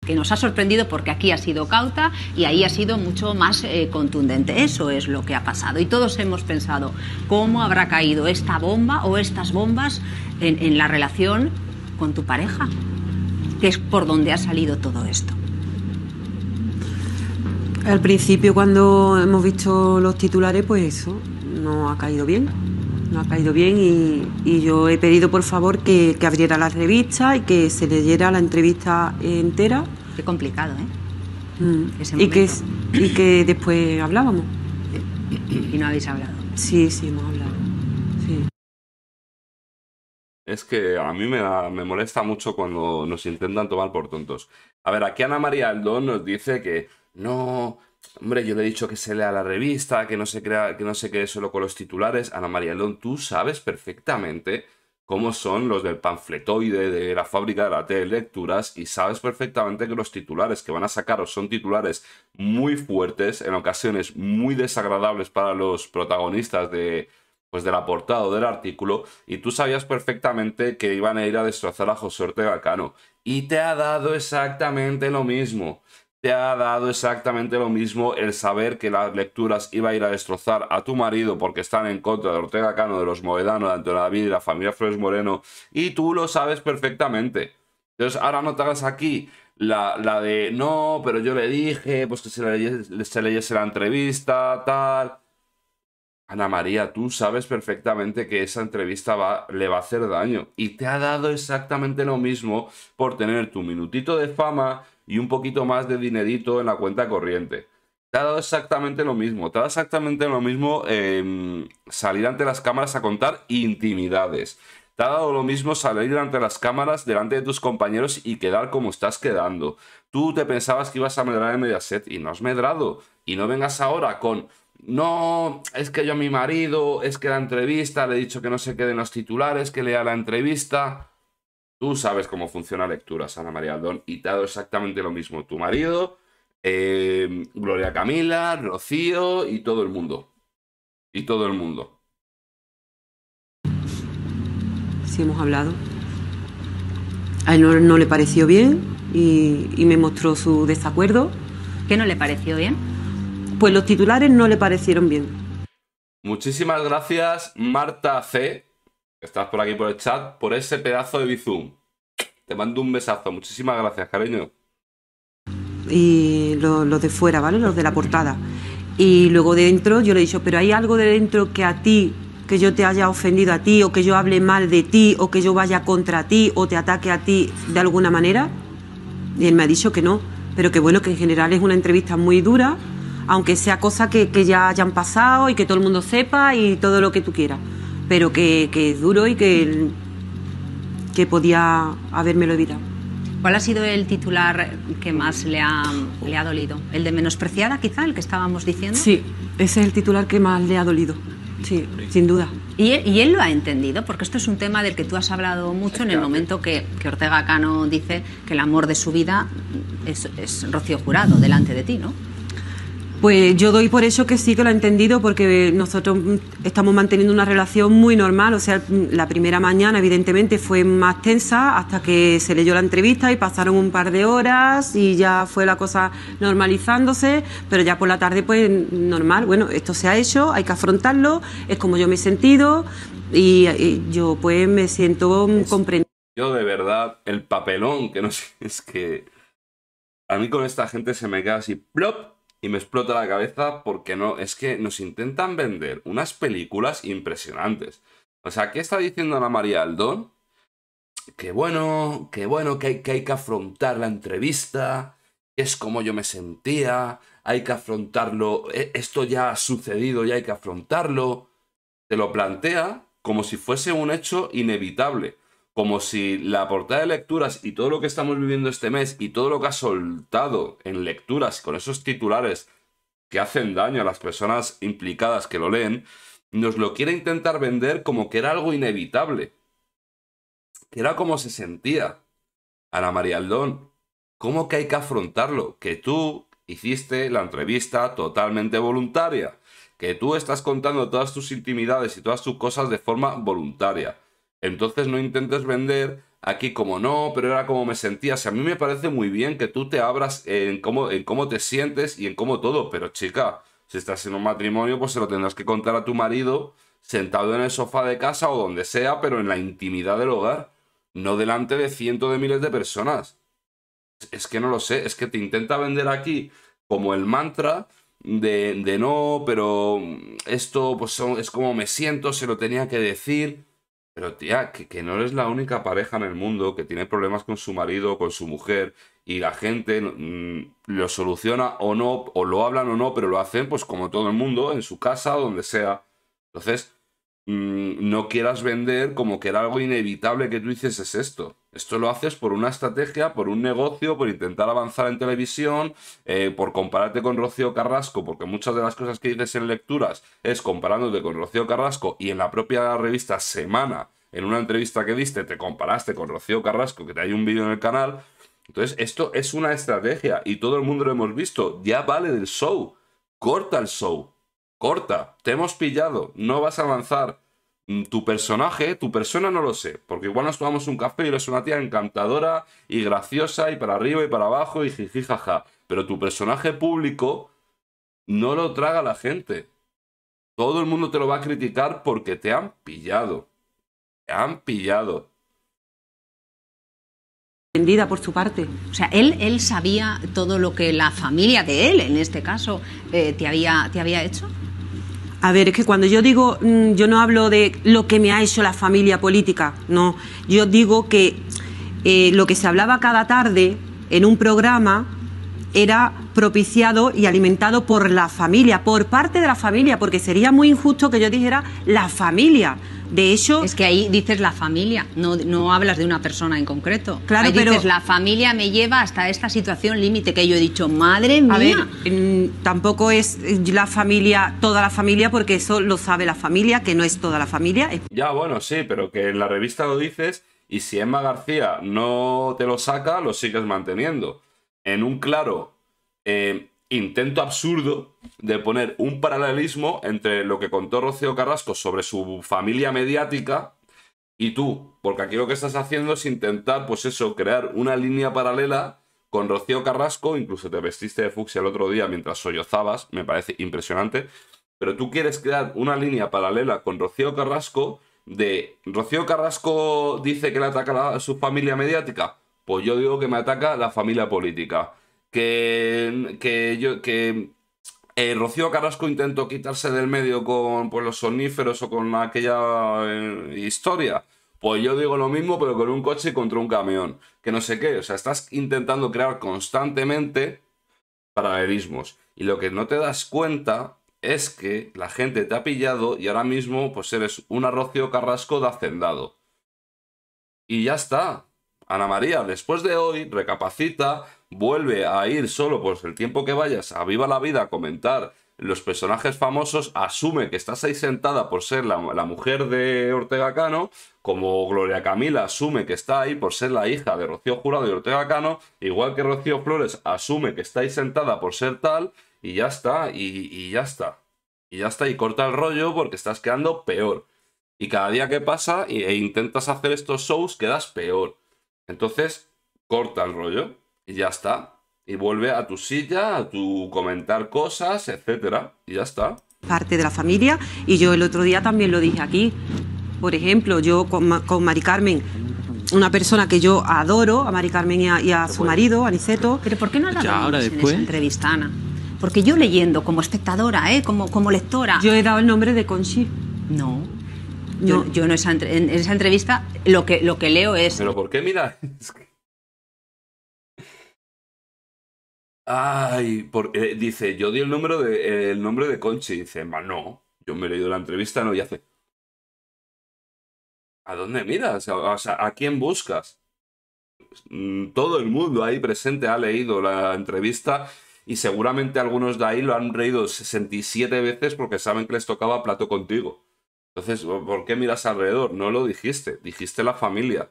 que nos ha sorprendido porque aquí ha sido cauta y ahí ha sido mucho más eh, contundente. Eso es lo que ha pasado. Y todos hemos pensado cómo habrá caído esta bomba o estas bombas en, la relación con tu pareja, que es por donde ha salido todo esto. Al principio, cuando hemos visto los titulares, pues eso no ha caído bien. No ha caído bien y, yo he pedido por favor que, que abriera la revista y que se leyera la entrevista entera Qué complicado, ¿eh? Mm. y, que y que después hablábamos. Y no habéis hablado. Sí, sí, hemos hablado. Es que a mí me, molesta mucho cuando nos intentan tomar por tontos. A ver, aquí Ana María Aldón nos dice que no, Hombre, yo le he dicho que se lea la revista, que no se crea, que no se quede solo con los titulares. Ana María Aldón, tú sabes perfectamente cómo son los del panfletoide de la fábrica de la telelecturas y sabes perfectamente que los titulares que van a sacaros son titulares muy fuertes, en ocasiones muy desagradables para los protagonistas de, pues del aportado del artículo y tú sabías perfectamente que iban a ir a destrozar a José Ortega Cano y te ha dado exactamente lo mismo te ha dado exactamente lo mismo el saber que las lecturas iba a ir a destrozar a tu marido porque están en contra de Ortega Cano, de los Moedano, de Antonio David y la familia Flores Moreno, y tú lo sabes perfectamente. Entonces ahora no te hagas aquí la, de no, pero yo le dije, pues que se leyese, se la entrevista, tal. Ana María, tú sabes perfectamente que esa entrevista le va a hacer daño y te ha dado exactamente lo mismo por tener tu minutito de fama, y un poquito más de dinerito en la cuenta corriente. Te ha dado exactamente lo mismo, te ha dado exactamente lo mismo em, salir ante las cámaras a contar intimidades. Te ha dado lo mismo salir ante las cámaras delante de tus compañeros y quedar como estás quedando. Tú te pensabas que ibas a medrar en Mediaset y no has medrado. Y no vengas ahora con, no, es que yo a mi marido, es que la entrevista, le he dicho que no se queden los titulares, que lea la entrevista. Tú sabes cómo funciona lectura, Sana María Aldón, y te ha dado exactamente lo mismo tu marido, em, Gloria Camila, Rocío y todo el mundo. Y todo el mundo. Si hemos hablado. A él no, le pareció bien y, y, me mostró su desacuerdo. ¿Qué no le pareció bien? Pues los titulares no le parecieron bien. Muchísimas gracias, Marta C. Estás por aquí por el chat, por ese pedazo de Bizum. Te mando un besazo. Muchísimas gracias, cariño. Y los de fuera, ¿vale? Los de la portada. Y luego dentro yo le he dicho, pero hay algo de dentro que a ti, que yo te haya ofendido a ti, o que yo hable mal de ti, o que yo vaya contra ti, o te ataque a ti de alguna manera. Y él me ha dicho que no, pero que bueno, que en general es una entrevista muy dura, aunque sea cosa que ya hayan pasado y que todo el mundo sepa y todo lo que tú quieras pero que, es duro y que, que podía habérmelo evitado. ¿Cuál ha sido el titular que más le ha, le ha dolido? ¿El de menospreciada, quizá, el que estábamos diciendo? Sí, ese es el titular que más le ha dolido. Sí, sin duda. ¿Y él, lo ha entendido, porque esto es un tema del que tú has hablado mucho en el momento que, que Ortega Cano dice que el amor de su vida es, es Rocío Jurado delante de ti, ¿no? Pues yo doy por eso que sí que lo ha entendido porque nosotros mm, estamos manteniendo una relación muy normal. O sea, mm, la primera mañana evidentemente fue más tensa hasta que se leyó la entrevista y pasaron un par de horas y ya fue la cosa normalizándose, pero ya por la tarde pues normal. Bueno, esto se ha hecho, hay que afrontarlo, es como yo me he sentido y, yo pues me siento comprendido. Yo de verdad, el papelón, que no sé, es que a mí con esta gente se me queda así, ¡plop! y me explota la cabeza porque no, es que nos intentan vender unas películas impresionantes. O sea, ¿qué está diciendo Ana María Aldón? Que bueno, que bueno, que hay que, afrontar la entrevista, es como yo me sentía, hay que afrontarlo, e, esto ya ha sucedido y hay que afrontarlo. Te lo plantea como si fuese un hecho inevitable como si la portada de lecturas y todo lo que estamos viviendo este mes y todo lo que ha soltado en lecturas con esos titulares que hacen daño a las personas implicadas que lo leen, nos lo quiere intentar vender como que era algo inevitable. Que era como se sentía Ana María Aldón. ¿Cómo que hay que afrontarlo? Que tú hiciste la entrevista totalmente voluntaria. Que tú estás contando todas tus intimidades y todas tus cosas de forma voluntaria entonces no intentes vender aquí como no, pero era como me sentía. O a mí me parece muy bien que tú te abras en cómo, en cómo te sientes y en cómo todo, pero chica, si estás en un matrimonio, pues se lo tendrás que contar a tu marido sentado en el sofá de casa o donde sea, pero en la intimidad del hogar, no delante de cientos de miles de personas. Es que no lo sé, es que te intenta vender aquí como el mantra de, de no, pero esto pues es como me siento, se lo tenía que decir. Pero tía, que, no eres la única pareja en el mundo que tiene problemas con su marido con su mujer y la gente mm, lo soluciona o no, o lo hablan o no, pero lo hacen pues como todo el mundo, en su casa donde sea. Entonces, mm, no quieras vender como que era algo inevitable que tú dices es esto. Esto lo haces por una estrategia, por un negocio, por intentar avanzar en televisión, eh, por compararte con Rocío Carrasco, porque muchas de las cosas que dices en lecturas es comparándote con Rocío Carrasco y en la propia revista Semana, en una entrevista que diste, te comparaste con Rocío Carrasco, que te hay un vídeo en el canal. Entonces, esto es una estrategia y todo el mundo lo hemos visto. Ya vale del show. Corta el show. Corta. Te hemos pillado. No vas a avanzar Mm, tu personaje, tu persona no lo sé, porque igual nos tomamos un café y eres una tía encantadora y graciosa y para arriba y para abajo y jiji jaja, pero tu personaje público no lo traga la gente. Todo el mundo te lo va a criticar porque te han pillado. Te han pillado. Entendida por su parte. O sea, él, él sabía todo lo que la familia de él, en este caso, eh, te había hecho. A ver, es que cuando yo digo, mm, yo no hablo de lo que me ha hecho la familia política, no, yo digo que eh, lo que se hablaba cada tarde en un programa era propiciado y alimentado por la familia, por parte de la familia, porque sería muy injusto que yo dijera la familia, de hecho... Es que ahí dices la familia, no, hablas de una persona en concreto. Claro, ahí pero... la familia me lleva hasta esta situación límite que yo he dicho, madre mía. Mm, tampoco es eh, la familia, toda la familia, porque eso lo sabe la familia, que no es toda la familia. Ya, bueno, sí, pero que en la revista lo dices y si Emma García no te lo saca, lo sigues manteniendo. En un claro... Eh, intento absurdo de poner un paralelismo entre lo que contó Rocío Carrasco sobre su familia mediática y tú, porque aquí lo que estás haciendo es intentar, pues eso, crear una línea paralela con Rocío Carrasco, incluso te vestiste de fucsia el otro día mientras sollozabas, me parece impresionante, pero tú quieres crear una línea paralela con Rocío Carrasco de Rocío Carrasco dice que le ataca a su familia mediática, pues yo digo que me ataca la familia política que, que, yo, que eh, Rocío Carrasco intentó quitarse del medio con pues, los soníferos o con aquella eh, historia. Pues yo digo lo mismo, pero con un coche y contra un camión. Que no sé qué. O sea, estás intentando crear constantemente paralelismos. Y lo que no te das cuenta es que la gente te ha pillado y ahora mismo pues eres un Rocío carrasco de hacendado. Y ya está. Ana María, después de hoy, recapacita, vuelve a ir solo por el tiempo que vayas a Viva la Vida a comentar los personajes famosos, asume que estás ahí sentada por ser la, mujer de Ortega Cano, como Gloria Camila asume que está ahí por ser la hija de Rocío Jurado y Ortega Cano, igual que Rocío Flores asume que está ahí sentada por ser tal, y ya está, y, y ya está. Y ya está, y corta el rollo porque estás quedando peor. Y cada día que pasa e, e intentas hacer estos shows, quedas peor. Entonces, corta el rollo y ya está. Y vuelve a tu silla, a tu comentar cosas, etcétera, y ya está. Parte de la familia, y yo el otro día también lo dije aquí. Por ejemplo, yo con, con Mari Carmen, una persona que yo adoro, a Mari Carmen y a, su marido, Aniceto. Pero ¿por qué no la dado ahora después? en esa entrevista, Ana? Porque yo leyendo, como espectadora, ¿eh? como, como lectora... Yo he dado el nombre de Conchi. No. Yo, yo en, esa, entrevista lo que, lo que leo es... ¿Pero por qué mira? Ay, por, eh, dice, yo di el número de, eh, el nombre de Conchi. Dice, ma, no, yo me he leído la entrevista, no, y hace. ¿A dónde miras? ¿a quién buscas? Mm, todo el mundo ahí presente ha leído la entrevista y seguramente algunos de ahí lo han reído 67 veces porque saben que les tocaba plato contigo. Entonces, ¿por qué miras alrededor? No lo dijiste, dijiste la familia.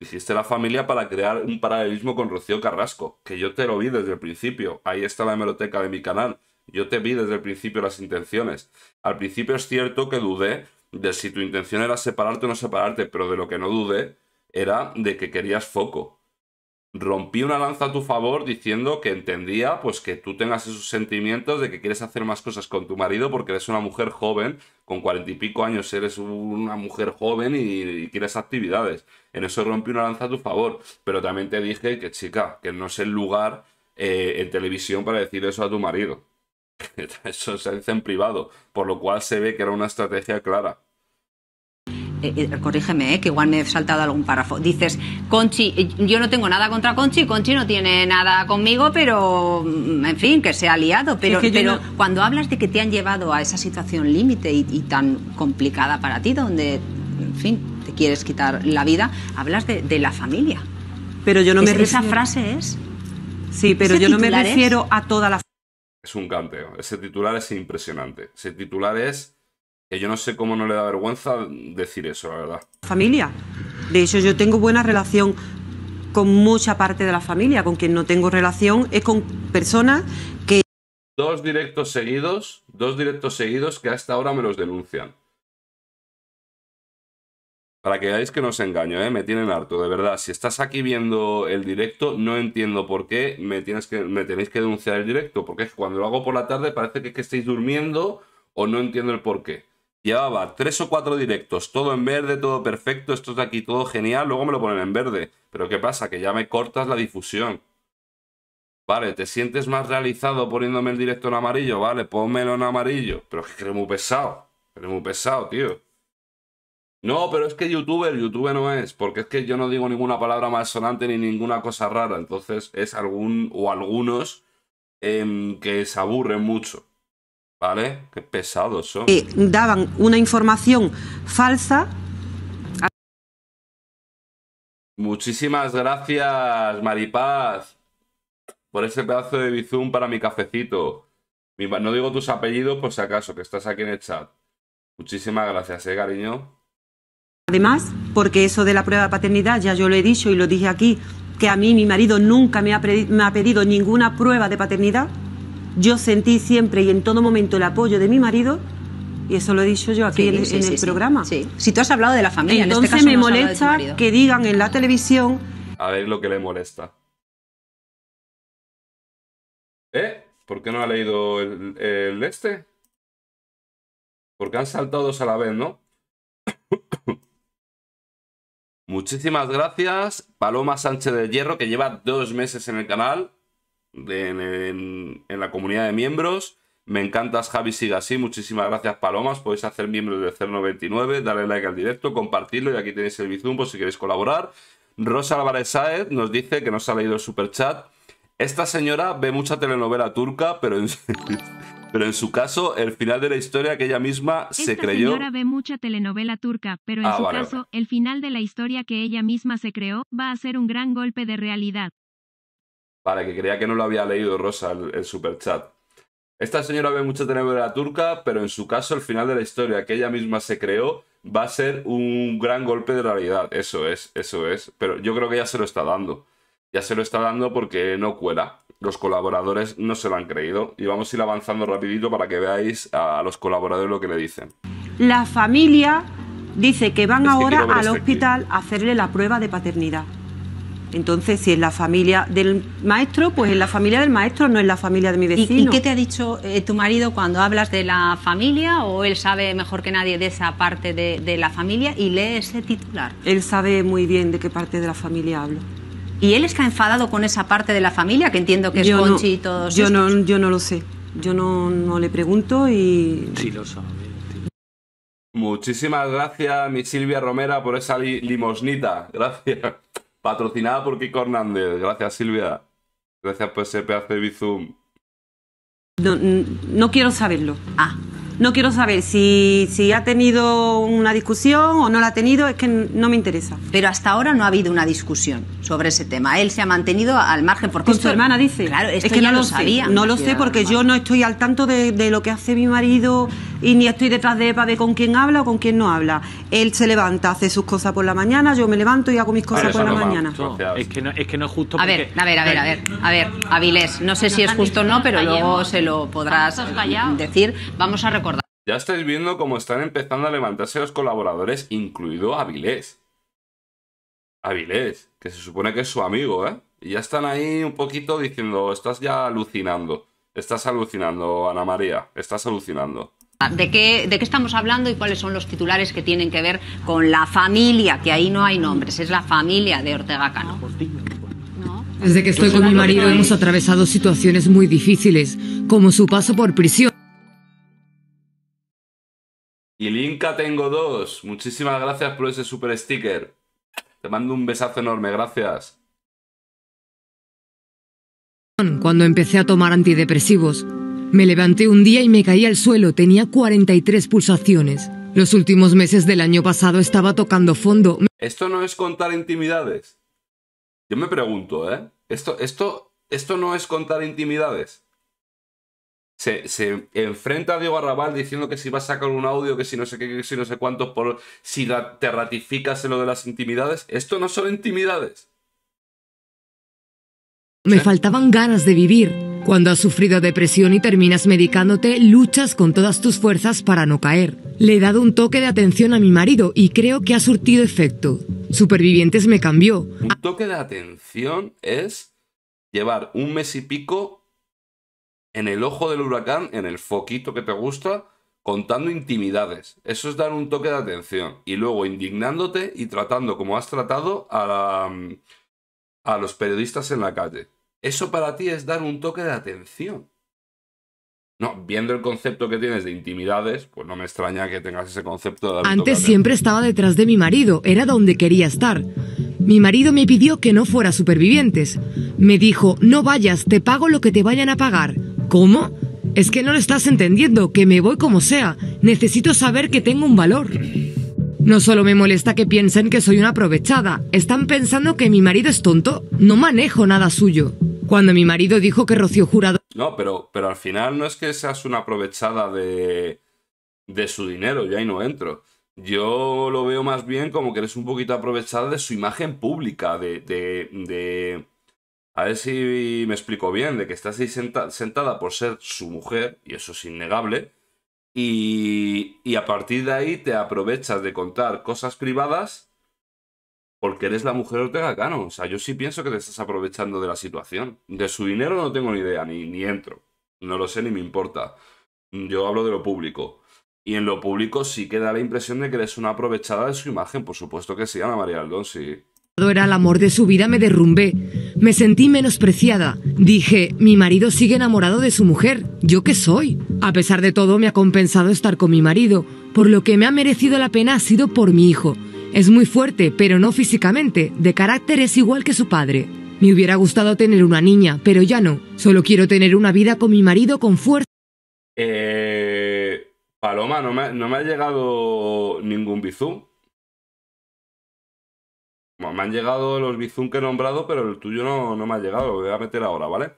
Hiciste la familia para crear un paralelismo con Rocío Carrasco, que yo te lo vi desde el principio. Ahí está la hemeroteca de mi canal. Yo te vi desde el principio las intenciones. Al principio es cierto que dudé de si tu intención era separarte o no separarte, pero de lo que no dudé era de que querías foco rompí una lanza a tu favor diciendo que entendía pues que tú tengas esos sentimientos de que quieres hacer más cosas con tu marido porque eres una mujer joven, con cuarenta y pico años eres una mujer joven y, quieres actividades. En eso rompí una lanza a tu favor, pero también te dije que chica, que no es el lugar eh, en televisión para decir eso a tu marido. eso se dice en privado, por lo cual se ve que era una estrategia clara. Eh, eh, corrígeme, eh, que igual me he saltado algún párrafo. Dices, Conchi, yo no tengo nada contra Conchi, Conchi no tiene nada conmigo, pero, mm, en fin, que sea aliado Pero, cuando hablas de que te han llevado a esa situación límite y, tan complicada para ti, donde, en fin, te quieres quitar la vida, hablas de, la familia. Pero yo no me refiero... Esa frase es... Sí, pero yo no me refiero a toda la... Es un canteo. Ese titular es impresionante. Ese titular es que yo no sé cómo no le da vergüenza decir eso, la verdad. Familia. De hecho, yo tengo buena relación con mucha parte de la familia. Con quien no tengo relación es con personas que... Dos directos seguidos, dos directos seguidos que hasta ahora me los denuncian. Para que veáis que no os engaño, ¿eh? me tienen harto, de verdad. Si estás aquí viendo el directo, no entiendo por qué me, tenéis que denunciar el directo. Porque es cuando lo hago por la tarde parece que, que estáis durmiendo o no entiendo el por qué. Llevaba tres o cuatro directos, todo en verde, todo perfecto, esto de aquí, todo genial, luego me lo ponen en verde. Pero ¿qué pasa? Que ya me cortas la difusión. Vale, ¿te sientes más realizado poniéndome el directo en amarillo? Vale, pónmelo en amarillo. Pero es que es muy pesado, es muy pesado, tío. No, pero es que youtuber, youtuber no es, porque es que yo no digo ninguna palabra sonante ni ninguna cosa rara, entonces es algún o algunos em, que se aburren mucho. ¿Vale? Qué pesados son. Que eh, daban una información falsa. Muchísimas gracias, Maripaz, por ese pedazo de bizum para mi cafecito. No digo tus apellidos por si acaso, que estás aquí en el chat. Muchísimas gracias, eh, cariño. Además, porque eso de la prueba de paternidad, ya yo lo he dicho y lo dije aquí, que a mí mi marido nunca me ha, me ha pedido ninguna prueba de paternidad yo sentí siempre y en todo momento el apoyo de mi marido y eso lo he dicho yo aquí en, el programa. Si tú has hablado de la familia, este entonces me molesta que digan en la televisión. A ver lo que le molesta. ¿Eh? ¿Por qué no ha leído el, el este? Porque han saltado dos a la vez, ¿no? Muchísimas gracias, Paloma Sánchez del Hierro, que lleva dos meses en el canal en, la comunidad de miembros. Me encantas, Javi, siga así. Muchísimas gracias, Palomas. Podéis hacer miembros de 099, darle like al directo, compartirlo y aquí tenéis el Bizum por si queréis colaborar. Rosa Álvarez Saez nos dice que nos ha leído el superchat. Esta señora ve mucha telenovela turca, pero en, pero en su caso, el final de la historia que ella misma se creyó. Esta señora ve mucha telenovela turca, pero en ah, su caso, el final de la historia que ella misma se creó va a ser un gran golpe de realidad para que creía que no lo había leído Rosa el, superchat. Esta señora ve mucha la turca, pero en su caso el final de la historia que ella misma se creó va a ser un gran golpe de realidad. Eso es, eso es. Pero yo creo que ya se lo está dando. Ya se lo está dando porque no cuela. Los colaboradores no se lo han creído. Y vamos a ir avanzando rapidito para que veáis a los colaboradores lo que le dicen. La familia dice que van ahora al hospital a hacerle la prueba de paternidad. Entonces, si es la familia del maestro, pues es la familia del maestro, no es la familia de mi vecino. ¿Y, qué te ha dicho eh, tu marido cuando hablas de la familia o él sabe mejor que nadie de esa parte de, la familia y lee ese titular? Él sabe muy bien de qué parte de la familia hablo. ¿Y él está enfadado con esa parte de la familia que entiendo que es yo y todos yo No, yo no lo sé. Yo no, no le pregunto y... Sí lo sabe. Muchísimas gracias, mi Silvia Romera, por esa limosnita. Gracias. Patrocinada por Kiko Hernández. Gracias, Silvia. Gracias por ese pedazo de No, quiero saberlo. Ah, no quiero saber si, si ha tenido una discusión o no la ha tenido, es que no me interesa. Pero hasta ahora no ha habido una discusión sobre ese tema. Él se ha mantenido al margen porque. su hermana dice. Claro, es que no lo, sabía. No lo sé porque yo no estoy al tanto de, de lo que hace mi marido y ni estoy detrás de él de con quién habla o con quién no habla. Él se levanta, hace sus cosas por la mañana, yo me levanto y hago mis cosas por la mañana. es, que no, es justo. A ver, a ver, a ver, a ver, a ver, Avilés, no sé si es justo o no, pero luego se lo podrás decir. Vamos a recordar. Ya estáis viendo cómo están empezando a levantarse los colaboradores, incluido Avilés. Avilés, que se supone que es su amigo, ¿eh? Y ya están ahí un poquito diciendo, estás ya alucinando, estás alucinando, Ana María, estás alucinando. Ah, ¿De qué, estamos hablando y cuáles son los titulares que tienen que ver con la familia? Que ahí no hay nombres, es la familia de Ortega Cano. Desde que estoy con mi marido hemos atravesado situaciones muy difíciles, como su paso por prisión. Y el tengo dos. Muchísimas gracias por ese super sticker. Te mando un besazo enorme, gracias. Cuando empecé a tomar antidepresivos, me levanté un día y me caí al suelo, tenía 43 pulsaciones. Los últimos meses del año pasado estaba tocando fondo. Esto no es contar intimidades. Yo me pregunto, ¿eh? Esto, esto, esto no es contar intimidades. Se, enfrenta a Diego Arrabal diciendo que si va a sacar un audio, que si no sé qué, que si no sé cuántos, por, si te ratificas en lo de las intimidades. Esto no son intimidades. Me faltaban ganas de vivir. Cuando has sufrido depresión y terminas medicándote, luchas con todas tus fuerzas para no caer. Le he dado un toque de atención a mi marido y creo que ha surtido efecto. Supervivientes me cambió. Un toque de atención es llevar un mes y pico en el ojo del huracán, en el foquito que te gusta, contando intimidades. Eso es dar un toque de atención. Y luego indignándote y tratando como has tratado a, mm, a los periodistas en la calle. Eso para ti es dar un toque de atención. No, viendo el concepto que tienes de intimidades, pues no me extraña que tengas ese concepto de... Antes siempre estaba detrás de mi marido, era donde quería estar. Mi marido me pidió que no fuera supervivientes. Me dijo, no vayas, te pago lo que te vayan a pagar. ¿Cómo? Es que no lo estás entendiendo, que me voy como sea. Necesito saber que tengo un valor. No solo me molesta que piensen que soy una aprovechada, están pensando que mi marido es tonto. No manejo nada suyo. Cuando mi marido dijo que Rocío Jurado... No, pero, pero al final no es que seas una aprovechada de, de su dinero, yo ahí no entro. Yo lo veo más bien como que eres un poquito aprovechada de su imagen pública, de, de, de... A ver si me explico bien, de que estás ahí sentada por ser su mujer, y eso es innegable, y, y a partir de ahí te aprovechas de contar cosas privadas porque eres la mujer Ortega Cano. O sea, yo sí pienso que te estás aprovechando de la situación. De su dinero no tengo ni idea, ni, ni entro. No lo sé ni me importa. Yo hablo de lo público. Y en lo público sí que da la impresión de que eres una aprovechada de su imagen. Por supuesto que sí, Ana María Aldón, sí era el amor de su vida, me derrumbé. Me sentí menospreciada. Dije, mi marido sigue enamorado de su mujer. ¿Yo qué soy? A pesar de todo, me ha compensado estar con mi marido. Por lo que me ha merecido la pena ha sido por mi hijo. Es muy fuerte, pero no físicamente. De carácter es igual que su padre. Me hubiera gustado tener una niña, pero ya no. Solo quiero tener una vida con mi marido con fuerza. Eh, Paloma, no me, ha llegado ningún bizú me han llegado los Bizum que nombrado, pero el tuyo no, me ha llegado. Lo voy a meter ahora, ¿vale?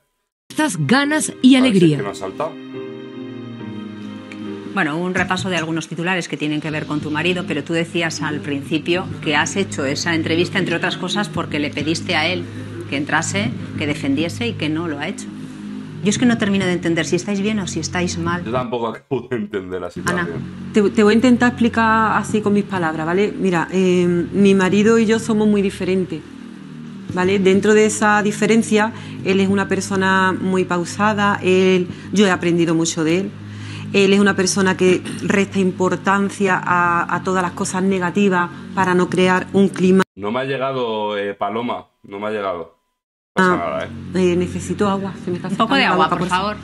Estas ganas y alegría. saltado. Bueno, un repaso de algunos titulares que tienen que ver con tu marido, pero tú decías al principio que has hecho esa entrevista, entre otras cosas, porque le pediste a él que entrase, que defendiese y que no lo ha hecho. Yo es que no termino de entender si estáis bien o si estáis mal. Yo tampoco acabo de entender la situación. Ana, te, voy a intentar explicar así con mis palabras, ¿vale? Mira, em, mi marido y yo somos muy diferentes, ¿vale? Dentro de esa diferencia, él es una persona muy pausada, yo he aprendido mucho de él. Él es una persona que resta importancia a, todas las cosas negativas para no crear un clima. No me ha llegado, eh, Paloma, no me ha llegado. Ah, eh, necesito agua. Un poco de agua, por, favor.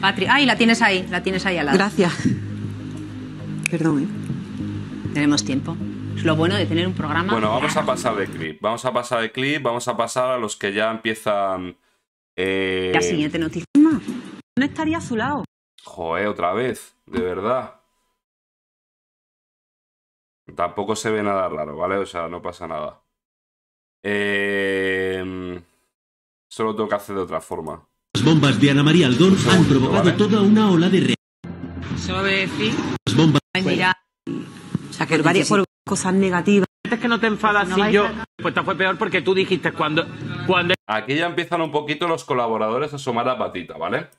Patri. Ay, la tienes ahí, la tienes ahí al lado. Gracias. Perdón, ¿eh? Tenemos tiempo. Es lo bueno de tener un programa. Bueno, vamos a pasar de clip. Vamos a pasar de clip, vamos a pasar a los que ya empiezan. La eh, siguiente noticia. No estaría a su lado. Joder, otra vez, de verdad. Tampoco se ve nada raro, ¿vale? O sea, no pasa nada. Eh. Solo tengo que hacer de otra forma. Las bombas de Ana María Aldón han provocado toda una ola de re... Solo decir... Las bombas... o sea, que varias por cosas negativas. Es que no te enfadas pues si yo... Pues te fue peor porque tú dijiste cuando... cuando... Aquí ya empiezan un poquito los colaboradores a asomar la patita, ¿vale?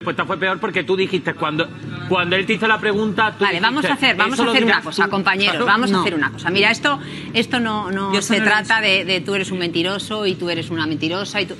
respuesta fue peor porque tú dijiste cuando cuando él te hizo la pregunta tú vale vamos a hacer vamos a hacer una cosa compañeros vamos a hacer una cosa mira esto esto no no se trata de, de, tú eres un mentiroso y tú eres una mentirosa y tú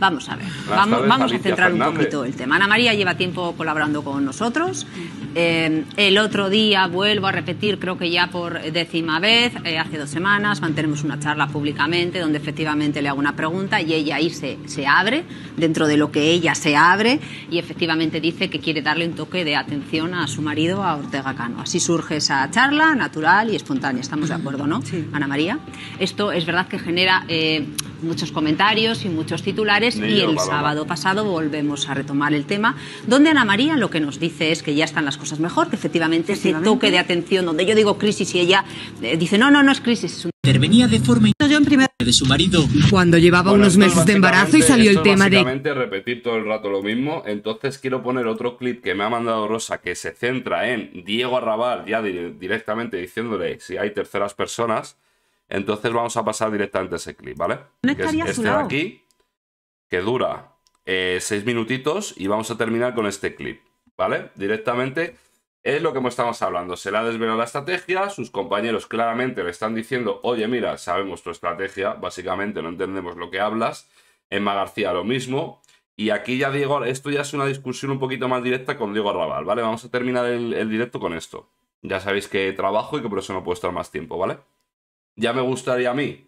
Vamos a ver, vamos, vamos a centrar un poquito el tema. Ana María lleva tiempo colaborando con nosotros. Eh, el otro día, vuelvo a repetir, creo que ya por décima vez, eh, hace dos semanas, mantenemos una charla públicamente donde efectivamente le hago una pregunta y ella ahí se, abre, dentro de lo que ella se abre, y efectivamente dice que quiere darle un toque de atención a su marido, a Ortega Cano. Así surge esa charla natural y espontánea, estamos de acuerdo, ¿no? Ana María. Esto es verdad que genera... Eh, muchos comentarios y muchos titulares y el sábado pasado volvemos a retomar el tema, donde Ana María lo que nos dice es que ya están las cosas mejor, que efectivamente, ese toque de atención donde yo digo crisis y ella eh, dice no, no, no es crisis. Intervenía de forma yo en primer... de su marido cuando llevaba unos meses de embarazo y salió el tema básicamente de repetir todo el rato lo mismo. Entonces quiero poner otro clip que me ha mandado Rosa que se centra en Diego Arrabal ya directamente diciéndole si hay terceras personas entonces vamos a pasar directamente a ese clip, ¿vale? No que este aquí, que dura eh, seis minutitos y vamos a terminar con este clip, ¿vale? Directamente es lo que estamos hablando. Se le ha desvelado la estrategia, sus compañeros claramente le están diciendo, oye, mira, sabemos tu estrategia, básicamente no entendemos lo que hablas. Emma García lo mismo. Y aquí ya Diego, esto ya es una discusión un poquito más directa con Diego Arrabal, ¿vale? Vamos a terminar el, el directo con esto. Ya sabéis que trabajo y que por eso no puedo estar más tiempo, ¿vale? ya me gustaría a mí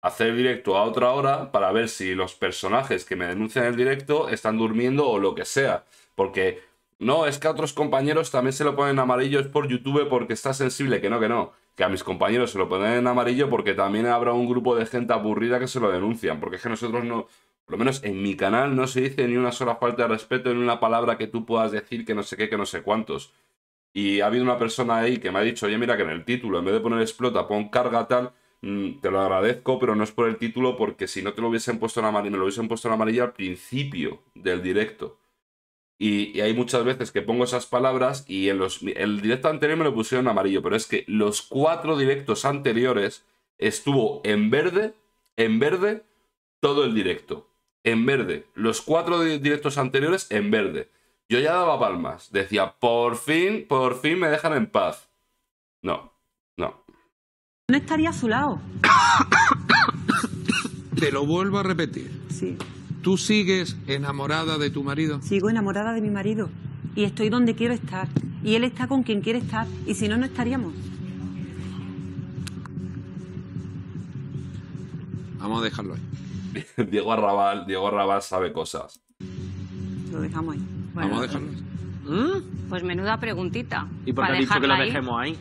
hacer directo a otra hora para ver si los personajes que me denuncian el directo están durmiendo o lo que sea. Porque no, es que a otros compañeros también se lo ponen amarillo, es por YouTube porque está sensible, que no, que no. Que a mis compañeros se lo ponen en amarillo porque también habrá un grupo de gente aburrida que se lo denuncian. Porque es que nosotros no, por lo menos en mi canal, no se dice ni una sola falta de respeto, ni una palabra que tú puedas decir que no sé qué, que no sé cuántos y ha habido una persona ahí que me ha dicho, oye, mira que en el título, en vez de poner explota, pon carga tal, mm, te lo agradezco, pero no es por el título, porque si no te lo hubiesen puesto en amarillo me lo hubiesen puesto en amarillo al principio del directo. Y, hay muchas veces que pongo esas palabras y en los, el directo anterior me lo pusieron en amarillo, pero es que los cuatro directos anteriores estuvo en verde, en verde, todo el directo. En verde. Los cuatro directos anteriores en verde. Yo ya daba palmas. Decía, por fin, por fin me dejan en paz. No, no. No estaría a su lado. Te lo vuelvo a repetir. Sí. ¿Tú sigues enamorada de tu marido? Sigo enamorada de mi marido. Y estoy donde quiero estar. Y él está con quien quiere estar. Y si no, no estaríamos. Vamos a dejarlo ahí. Diego Arrabal, Diego Arrabal sabe cosas. Lo dejamos ahí. Vamos a dejarlo. Mm. Pues menuda preguntita. ¿Y por qué has dicho que lo dejemos ahí?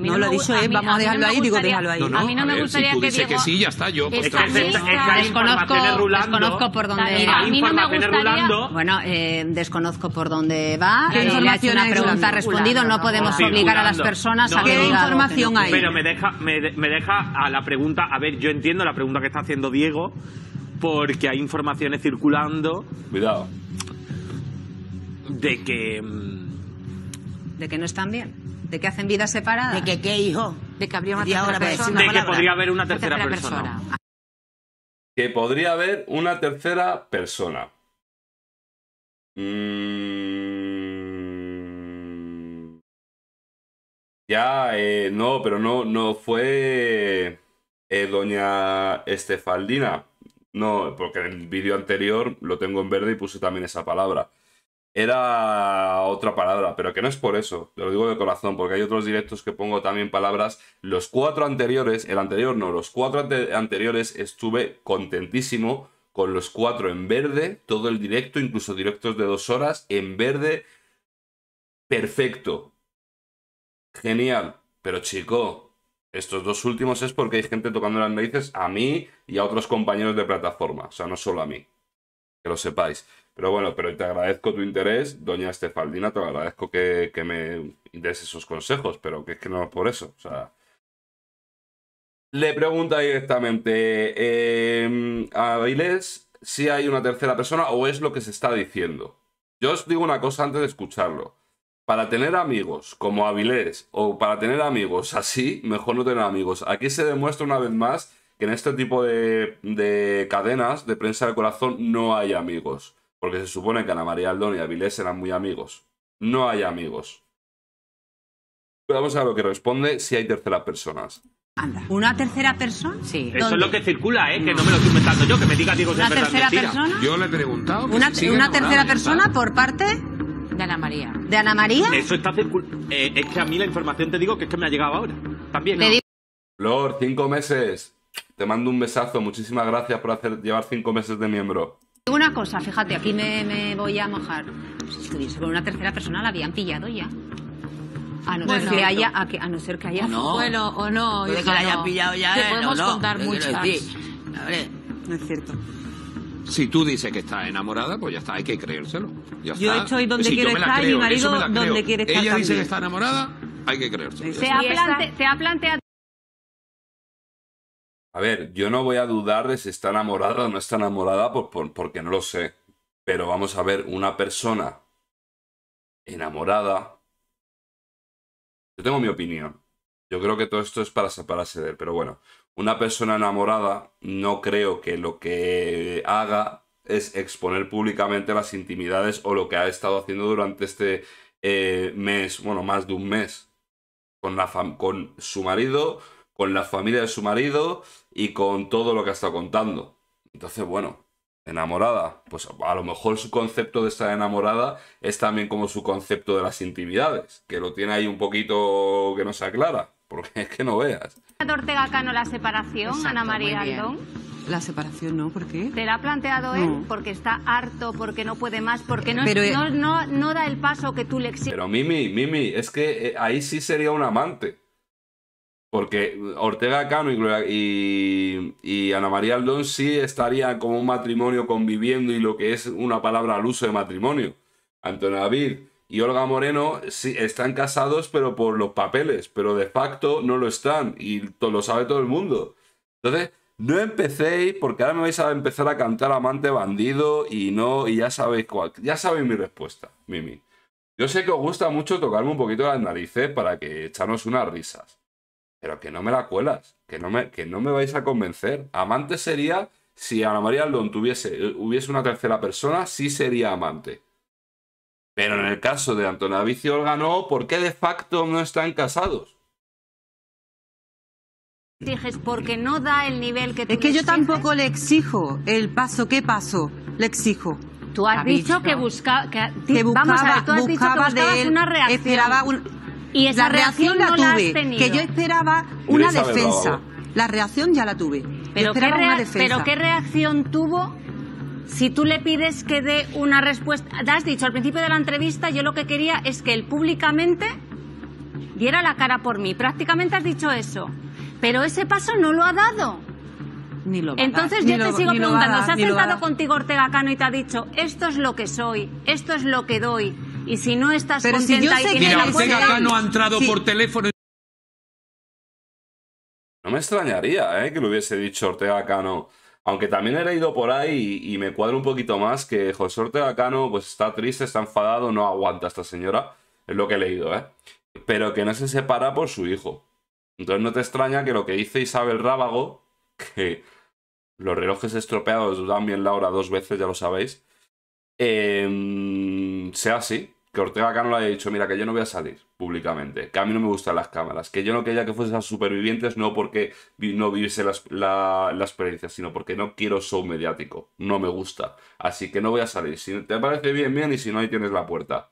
no, lo ha dicho ¿eh? vamos a dejarlo ahí, digo, déjalo ahí. a mí no me gustaría que Diego... que sí, ya está, yo... Es desconozco, por dónde... a mí no me gustaría... Bueno, eh, desconozco por dónde va. ¿Qué información eh, una pregunta respondido, no podemos obligar a las personas a que ¿Qué información hay? Pero me deja, me deja a la pregunta... A ver, yo entiendo la pregunta que está haciendo Diego, porque hay informaciones circulando... Cuidado de que... Mm, de que no están bien. De que hacen vida separada De que qué, hijo. De que habría una tercera persona. De que podría haber una tercera, persona. Que podría haber una tercera persona. Mm. Ya, eh, no, pero no, no fue eh, doña Estefaldina. No, porque en el vídeo anterior lo tengo en verde y puse también esa palabra era otra palabra, pero que no es por eso, te lo digo de corazón, porque hay otros directos que pongo también palabras. Los cuatro anteriores, el anterior no, los cuatro anteriores estuve contentísimo con los cuatro en verde, todo el directo, incluso directos de dos horas, en verde, perfecto, genial, pero chico, estos dos últimos es porque hay gente tocando las narices a mí y a otros compañeros de plataforma, o sea, no solo a mí, que lo sepáis. Pero bueno, pero te agradezco tu interés, doña Estefaldina, te agradezco que, me des esos consejos, pero que es que no es por eso. O sea, le pregunta directamente em, a Avilés si hay una tercera persona o es lo que se está diciendo. Yo os digo una cosa antes de escucharlo. Para tener amigos como Avilés o para tener amigos así, mejor no tener amigos. Aquí se demuestra una vez más que en este tipo de, de cadenas de prensa de corazón no hay amigos porque se supone que Ana María Aldón y Avilés eran muy amigos. No hay amigos. vamos a lo que responde si hay terceras personas. Anda. ¿Una tercera persona? Sí. Eso es lo que circula, ¿eh? Que no me lo estoy inventando yo, que me diga Diego ¿Una tercera persona? Yo le he preguntado. ¿Una, una tercera persona por parte? De Ana María. ¿De Ana María? Eso está circulando. Eh, es que a mí la información te digo que es que me ha llegado ahora. También. ¿no? Lord, cinco meses. Te mando un besazo. Muchísimas gracias por hacer, llevar cinco meses de miembro. Una cosa, fíjate, aquí me, me voy a mojar. Si estuviese con una tercera persona la habían pillado ya. A no, ser que haya, a, que- a no ser que haya... O no. Bueno, o no. que la hayan pillado ya. Te eh, podemos contar muchas. ver, No es cierto. Si tú dices que estás enamorada, pues ya está, hay que creérselo. Yo estoy donde quiero estar y mi marido donde quiere estar Ella dice que está enamorada, hay que creérselo. Se ha planteado a ver, yo no voy a dudar de si está enamorada o no está enamorada porque no lo sé. Pero vamos a ver, una persona enamorada. Yo tengo mi opinión. Yo creo que todo esto es para separarse de él, pero bueno. Una persona enamorada no creo que lo que haga es exponer públicamente las intimidades o lo que ha estado haciendo durante este eh, mes, bueno, más de un mes, con, la con su marido, con la familia de su marido, y con todo lo que ha estado contando. Entonces, bueno, enamorada. Pues a lo mejor su concepto de estar enamorada es también como su concepto de las intimidades, que lo tiene ahí un poquito que no se aclara, porque es que no veas. ¿Ha Ortega Cano la separación, Ana María La separación no, ¿por qué? Te la ha planteado él porque está harto, porque no puede más, porque no, eh, no, no, da el paso que tú le exiges. Pero Mimi, Mimi, es que eh, ahí sí sería un amante. Porque Ortega Cano y, Ana María Aldón sí estarían como un matrimonio conviviendo y lo que es una palabra al uso de matrimonio. Antonio David y Olga Moreno sí están casados, pero por los papeles, pero de facto no lo están y todo lo sabe todo el mundo. Entonces, no empecéis porque ahora me vais a empezar a cantar amante bandido y no, y ya sabéis cuál, ya sabéis mi respuesta, Mimi. Yo sé que os gusta mucho tocarme un poquito las narices para que echamos unas risas. Pero que no me la cuelas, que no me, que no me vais a convencer. Amante sería, si Ana María Aldón tuviese, hubiese una tercera persona, sí sería amante. Pero en el caso de Antonio y Olga no, ¿por qué de facto no están casados? porque no da el nivel que tú Es que yo tampoco le exijo el paso, ¿qué paso? Le exijo. Tú has dicho que, busca, buscaba, a de una reacción. Y esa la reacción, la tuve, que yo esperaba una defensa. La reacción ya la tuve. Pero, ¿qué pero ¿qué reacción tuvo si tú le pides que dé una respuesta? Te has dicho al principio de la entrevista, yo lo que quería es que él públicamente diera la cara por mí. Prácticamente has dicho eso. Pero ese paso no lo ha dado. Ni lo Entonces yo te sigo preguntando, ¿se ha sentado contigo Ortega Cano y te ha dicho, esto es lo que soy, esto es lo que doy? Y si no estás contenta si ha entrado por teléfono. No me extrañaría ¿eh? que lo hubiese dicho Ortega Cano. Aunque también he leído por ahí y, me cuadra un poquito más que José Ortega Cano pues, está triste, está enfadado, no aguanta a esta señora. Es lo que he leído, ¿eh? Pero que no se separa por su hijo. Entonces no te extraña que lo que dice Isabel Rábago, que los relojes estropeados dan bien la hora dos veces, ya lo sabéis. Eh, sea así, que Ortega Cano lo haya dicho, mira, que yo no voy a salir públicamente, que a mí no me gustan las cámaras, que yo no quería que fuesen a supervivientes, no porque no viviese la, experiencia, sino porque no quiero show mediático, no me gusta, así que no voy a salir. Si te parece bien, bien, y si no, ahí tienes la puerta.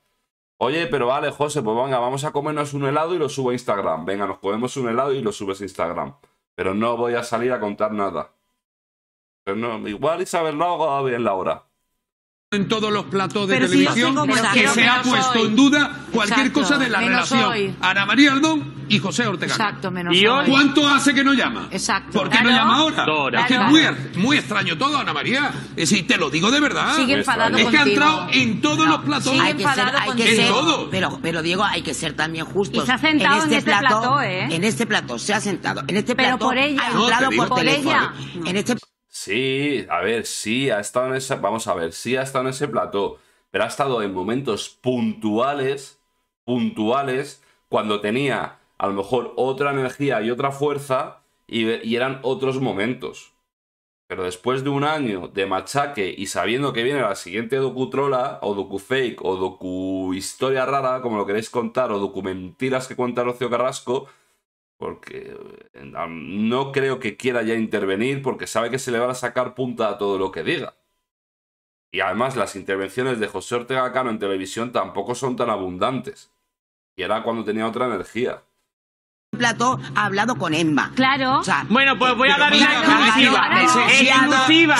Oye, pero vale, José, pues venga, vamos a comernos un helado y lo subo a Instagram. Venga, nos comemos un helado y lo subes a Instagram. Pero no voy a salir a contar nada. Pero no, igual Isabel no hago bien la hora en todos los platos de televisión que se ha puesto en duda cualquier cosa de la relación Ana María Aldón y José Ortega. Exacto, menos ¿Y ¿Cuánto hace que no llama? Exacto. ¿Por qué no llama ahora? Es que es muy, muy, extraño todo, Ana María. Es decir, te lo digo de verdad. Sigue enfadado Es que ha entrado en todos los platos. Sigue hay que ser, hay que ser, Pero, pero Diego, hay que ser también justos. Y se ha sentado en este, este plato, ¿eh? En este plato se ha sentado. En este plato pero por ella. Ha entrado por, Ella. En este Sí, a ver, sí, ha estado en ese, vamos a ver, sí ha estado en ese plató, pero ha estado en momentos puntuales, puntuales, cuando tenía a lo mejor otra energía y otra fuerza y, eran otros momentos. Pero después de un año de machaque y sabiendo que viene la siguiente docutrola, o docufake, o docu historia rara, como lo queréis contar, o documentiras que cuenta Rocío Carrasco, porque eh, no creo que quiera ya intervenir porque sabe que se le va a sacar punta a todo lo que diga. Y además las intervenciones de José Ortega Cano en televisión tampoco son tan abundantes. Y era cuando tenía otra energía. Plato ha hablado con Emma. Claro. O sea, bueno, pues voy a dar una exclusiva. exclusiva.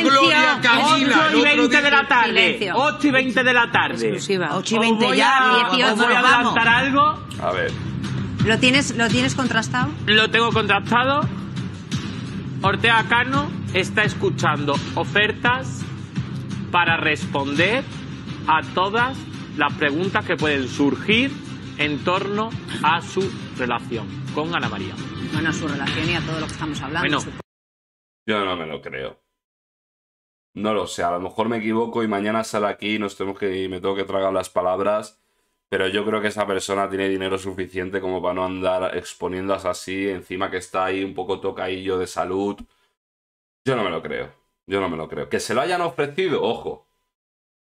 Gloria 8 y 20 de la tarde. 8 y 20 de la tarde. Exclusiva. 8 20 ya. Os voy a adelantar algo. A ver. ¿Lo tienes, ¿Lo tienes contrastado? Lo tengo contrastado. Ortega Cano está escuchando ofertas para responder a todas las preguntas que pueden surgir en torno a su relación con Ana María. Bueno, a su relación y a todo lo que estamos hablando. Yo no me lo creo. No lo sé, a lo mejor me equivoco y mañana sale aquí y nos tenemos que, y me tengo que tragar las palabras pero yo creo que esa persona tiene dinero suficiente como para no andar exponiéndose así, encima que está ahí un poco tocaillo de salud. Yo no me lo creo. Yo no me lo creo. Que se lo hayan ofrecido, ojo.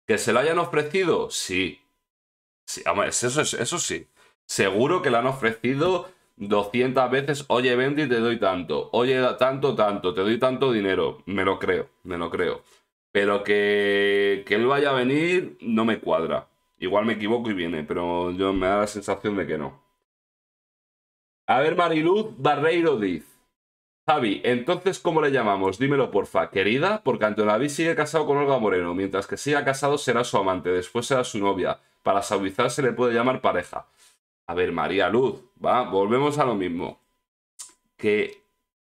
Que se lo hayan ofrecido, sí. sí eso, eso sí. Seguro que le han ofrecido 200 veces, oye y te doy tanto, oye tanto, tanto, te doy tanto dinero. Me lo creo, me lo creo. Pero que, que él vaya a venir no me cuadra. Igual me equivoco y viene, pero yo me da la sensación de que no. A ver, Mariluz Barreiro dice. Javi, entonces, ¿cómo le llamamos? Dímelo, porfa, querida, porque Antonaví sigue casado con Olga Moreno. Mientras que siga casado será su amante, después será su novia. Para suavizar se le puede llamar pareja. A ver, María Luz, va, volvemos a lo mismo. Que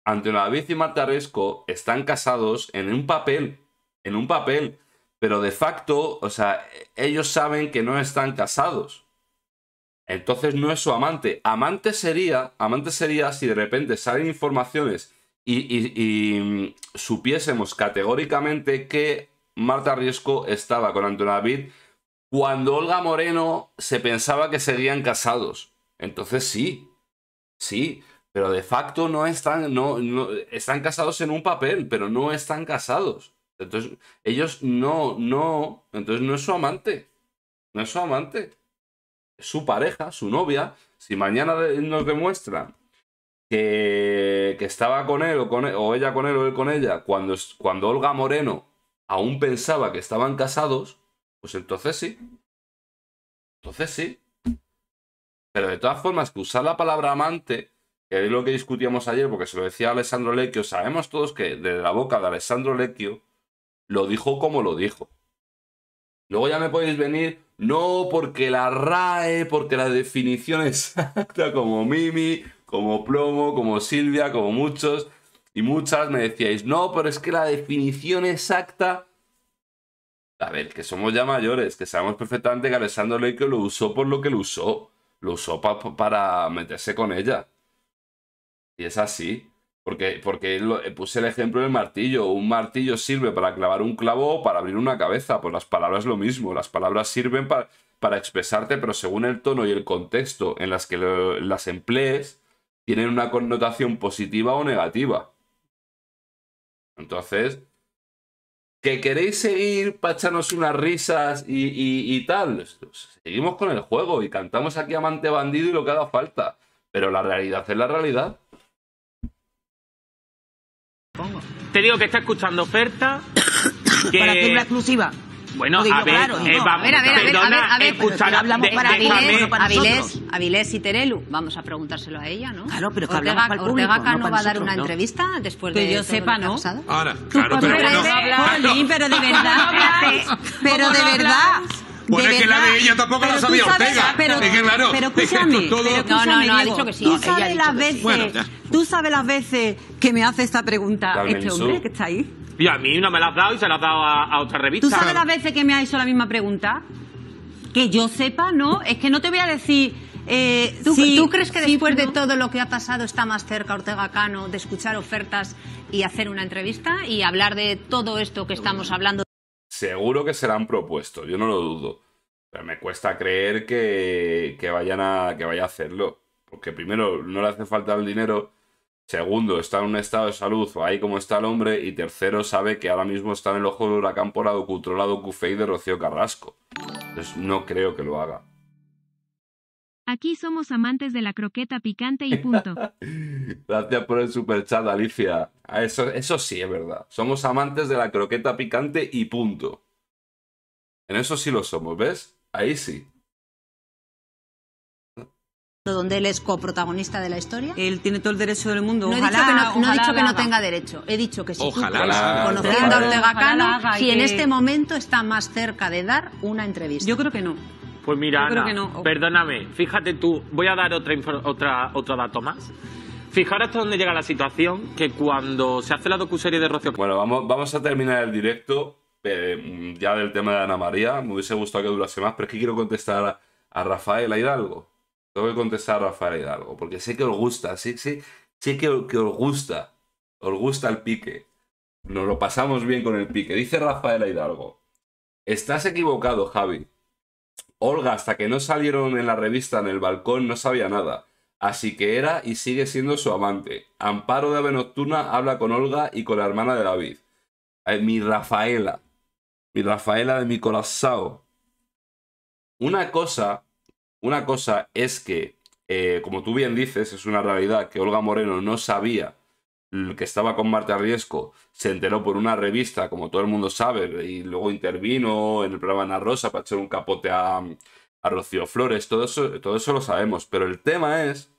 Antonio y Marta están casados en un papel. En un papel pero de facto, o sea, ellos saben que no están casados. Entonces no es su amante. Amante sería, amante sería si de repente salen informaciones y, mm, supiésemos categóricamente que Marta Riesco estaba con Antonio David cuando Olga Moreno se pensaba que serían casados. Entonces sí, sí, pero de facto no están, no están casados en un papel, pero no están casados. Entonces, ellos no, no, entonces no es su amante, no es su amante, es su pareja, su novia. Si mañana nos demuestra que, estaba con él o, e, o ella con él o él con ella, cuando, cuando Olga Moreno aún pensaba que estaban casados, pues entonces sí. Entonces sí. Pero de todas formas, que usar la palabra amante, que es lo que discutíamos ayer, porque se lo decía Alessandro Lecchio, sabemos todos que de la boca de Alessandro Lecchio, lo dijo como lo dijo. Luego ya me podéis venir, no porque la RAE, porque la definición exacta, como Mimi, como Plomo, como Silvia, como muchos y muchas me decíais, no, pero es que la definición exacta... A ver, que somos ya mayores, que sabemos perfectamente que Alessandro Leico lo usó por lo que lo usó. Lo usó para meterse con ella. Y es así. Porque, eh, puse el ejemplo del martillo. Un martillo sirve para clavar un clavo o para abrir una cabeza. Pues las palabras lo mismo. Las palabras sirven para, para expresarte, pero según el tono y el contexto en las que las emplees, tienen una connotación positiva o negativa. Entonces, ¿que queréis seguir para unas risas y, tal? Pues seguimos con el juego y cantamos aquí Amante Bandido y lo que haga falta. Pero la realidad es la realidad. te digo que está escuchando oferta. Que... Para hacer una exclusiva. Bueno, eh, a ver, a ver, a ver, a ver, a hablamos para Avilés, y Terelu, vamos a preguntárselo a ella, ¿no? Claro, pero que público, no va a dar una entrevista después de que yo sepa, Ahora, claro, pero, pero de verdad, pero de verdad. Bueno, es que la de ella tampoco la sabía Ortega. Pero, es que claro, escúchame, no, no, no, dicho que sí. Tú sabes las veces, que me hace esta pregunta este hombre que está ahí. Y a mí no me la has dado y se la has dado a, otra revista. ¿Tú sabes las veces que me ha hecho la misma pregunta? Que yo sepa, no. Es que no te voy a decir. Eh, ¿tú, crees que después de todo lo que ha pasado está más cerca Ortega Cano de escuchar ofertas y hacer una entrevista y hablar de todo esto que estamos hablando? seguro que serán propuestos, yo no lo dudo. Pero me cuesta creer que, que vayan a, que vaya a hacerlo. Porque primero, no le hace falta el dinero. Segundo, está en un estado de salud ahí como está el hombre. Y tercero, sabe que ahora mismo está en el ojo de huracán por la docutrolado y de Rocío Carrasco. Entonces, no creo que lo haga. Aquí somos amantes de la croqueta picante y punto. Gracias por el super chat, Alicia. Ah, eso, eso sí es verdad. Somos amantes de la croqueta picante y punto. En eso sí lo somos, ¿ves? Ahí sí. Donde él es coprotagonista de la historia. Él tiene todo el derecho del mundo. No he dicho que no, tenga derecho. He dicho que si ojalá, conociendo a Ortega Cano, si en este momento está más cerca de dar una entrevista. Yo creo que no. Pues mira, perdóname, fíjate tú, voy a dar otra, otra, otro dato más. Fijaros hasta dónde llega la situación, que cuando se hace la docuserie de Rocío... Bueno, vamos, vamos a terminar el directo eh, ya del tema de Ana María. Me hubiese gustado que durase más, pero es que quiero contestar a, Rafael Hidalgo. Tengo que contestar a Rafael Hidalgo, porque sé que os gusta, sí, sí, sé que, que os gusta, os gusta el pique. Nos lo pasamos bien con el pique. Dice Rafael Hidalgo, estás equivocado, Javi. Olga, hasta que no salieron en la revista en el balcón, no sabía nada. Así que era y sigue siendo su amante. Amparo de Ave Nocturna habla con Olga y con la hermana de David. Eh, mi Rafaela. Mi Rafaela de mi corazón. Una cosa, una cosa es que, eh, como tú bien dices, es una realidad que Olga Moreno no sabía que estaba con Marta Riesco se enteró por una revista, como todo el mundo sabe, y luego intervino en el programa Ana Rosa para echar un capote a, Rocío Flores, todo eso, todo eso lo sabemos, pero el tema es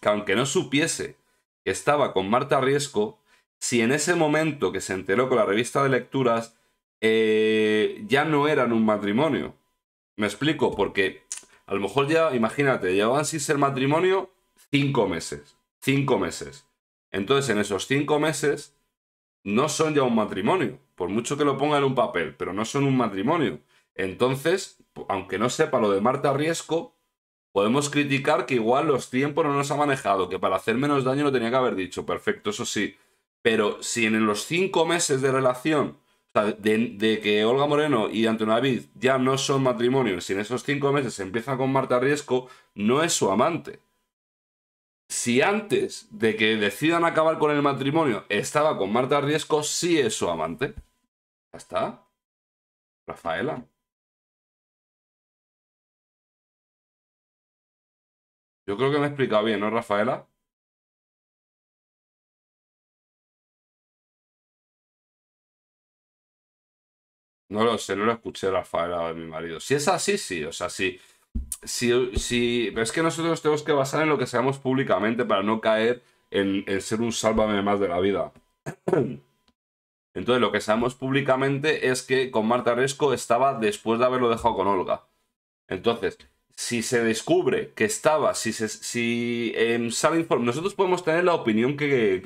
que aunque no supiese que estaba con Marta Riesco, si en ese momento que se enteró con la revista de lecturas, eh, ya no eran un matrimonio. Me explico, porque a lo mejor ya, imagínate, llevaban sin ser matrimonio cinco meses. Cinco meses. Entonces, en esos cinco meses, no son ya un matrimonio. Por mucho que lo pongan en un papel, pero no son un matrimonio. Entonces, aunque no sepa lo de Marta Riesco, podemos criticar que igual los tiempos no nos ha manejado, que para hacer menos daño lo tenía que haber dicho. Perfecto, eso sí. Pero si en los cinco meses de relación, de, que Olga Moreno y Antonio David ya no son matrimonio, si en esos cinco meses empieza con Marta Riesco, no es su amante si antes de que decidan acabar con el matrimonio estaba con Marta Riesco, sí es su amante. Ya está. Rafaela. Yo creo que me he explicado bien, ¿no, Rafaela? No lo sé, no lo escuché, Rafaela, de mi marido. Si es así, sí. O sea, sí si, si, es que nosotros tenemos que basar en lo que sabemos públicamente para no caer en, ser un sálvame más de la vida. Entonces, lo que sabemos públicamente es que con Marta Resco estaba después de haberlo dejado con Olga. Entonces, si se descubre que estaba, si, si em, sale informe, nosotros podemos tener la opinión que,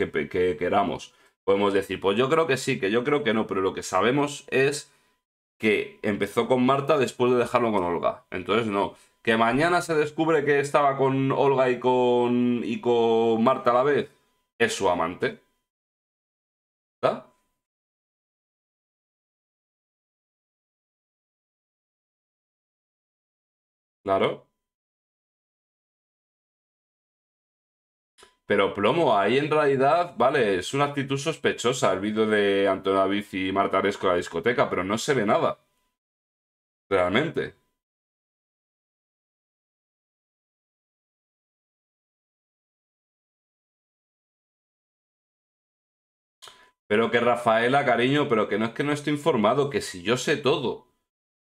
queramos. Podemos decir, pues yo creo que sí, que yo creo que no, pero lo que sabemos es que empezó con Marta después de dejarlo con Olga. Entonces, no. Que mañana se descubre que estaba con Olga y con, y con Marta a la vez. Es su amante. Claro. Pero plomo, ahí en realidad, vale, es una actitud sospechosa el vídeo de Antonio David y Marta Aresco en la discoteca, pero no se ve nada. Realmente. Pero que Rafaela, cariño, pero que no es que no estoy informado, que si yo sé todo.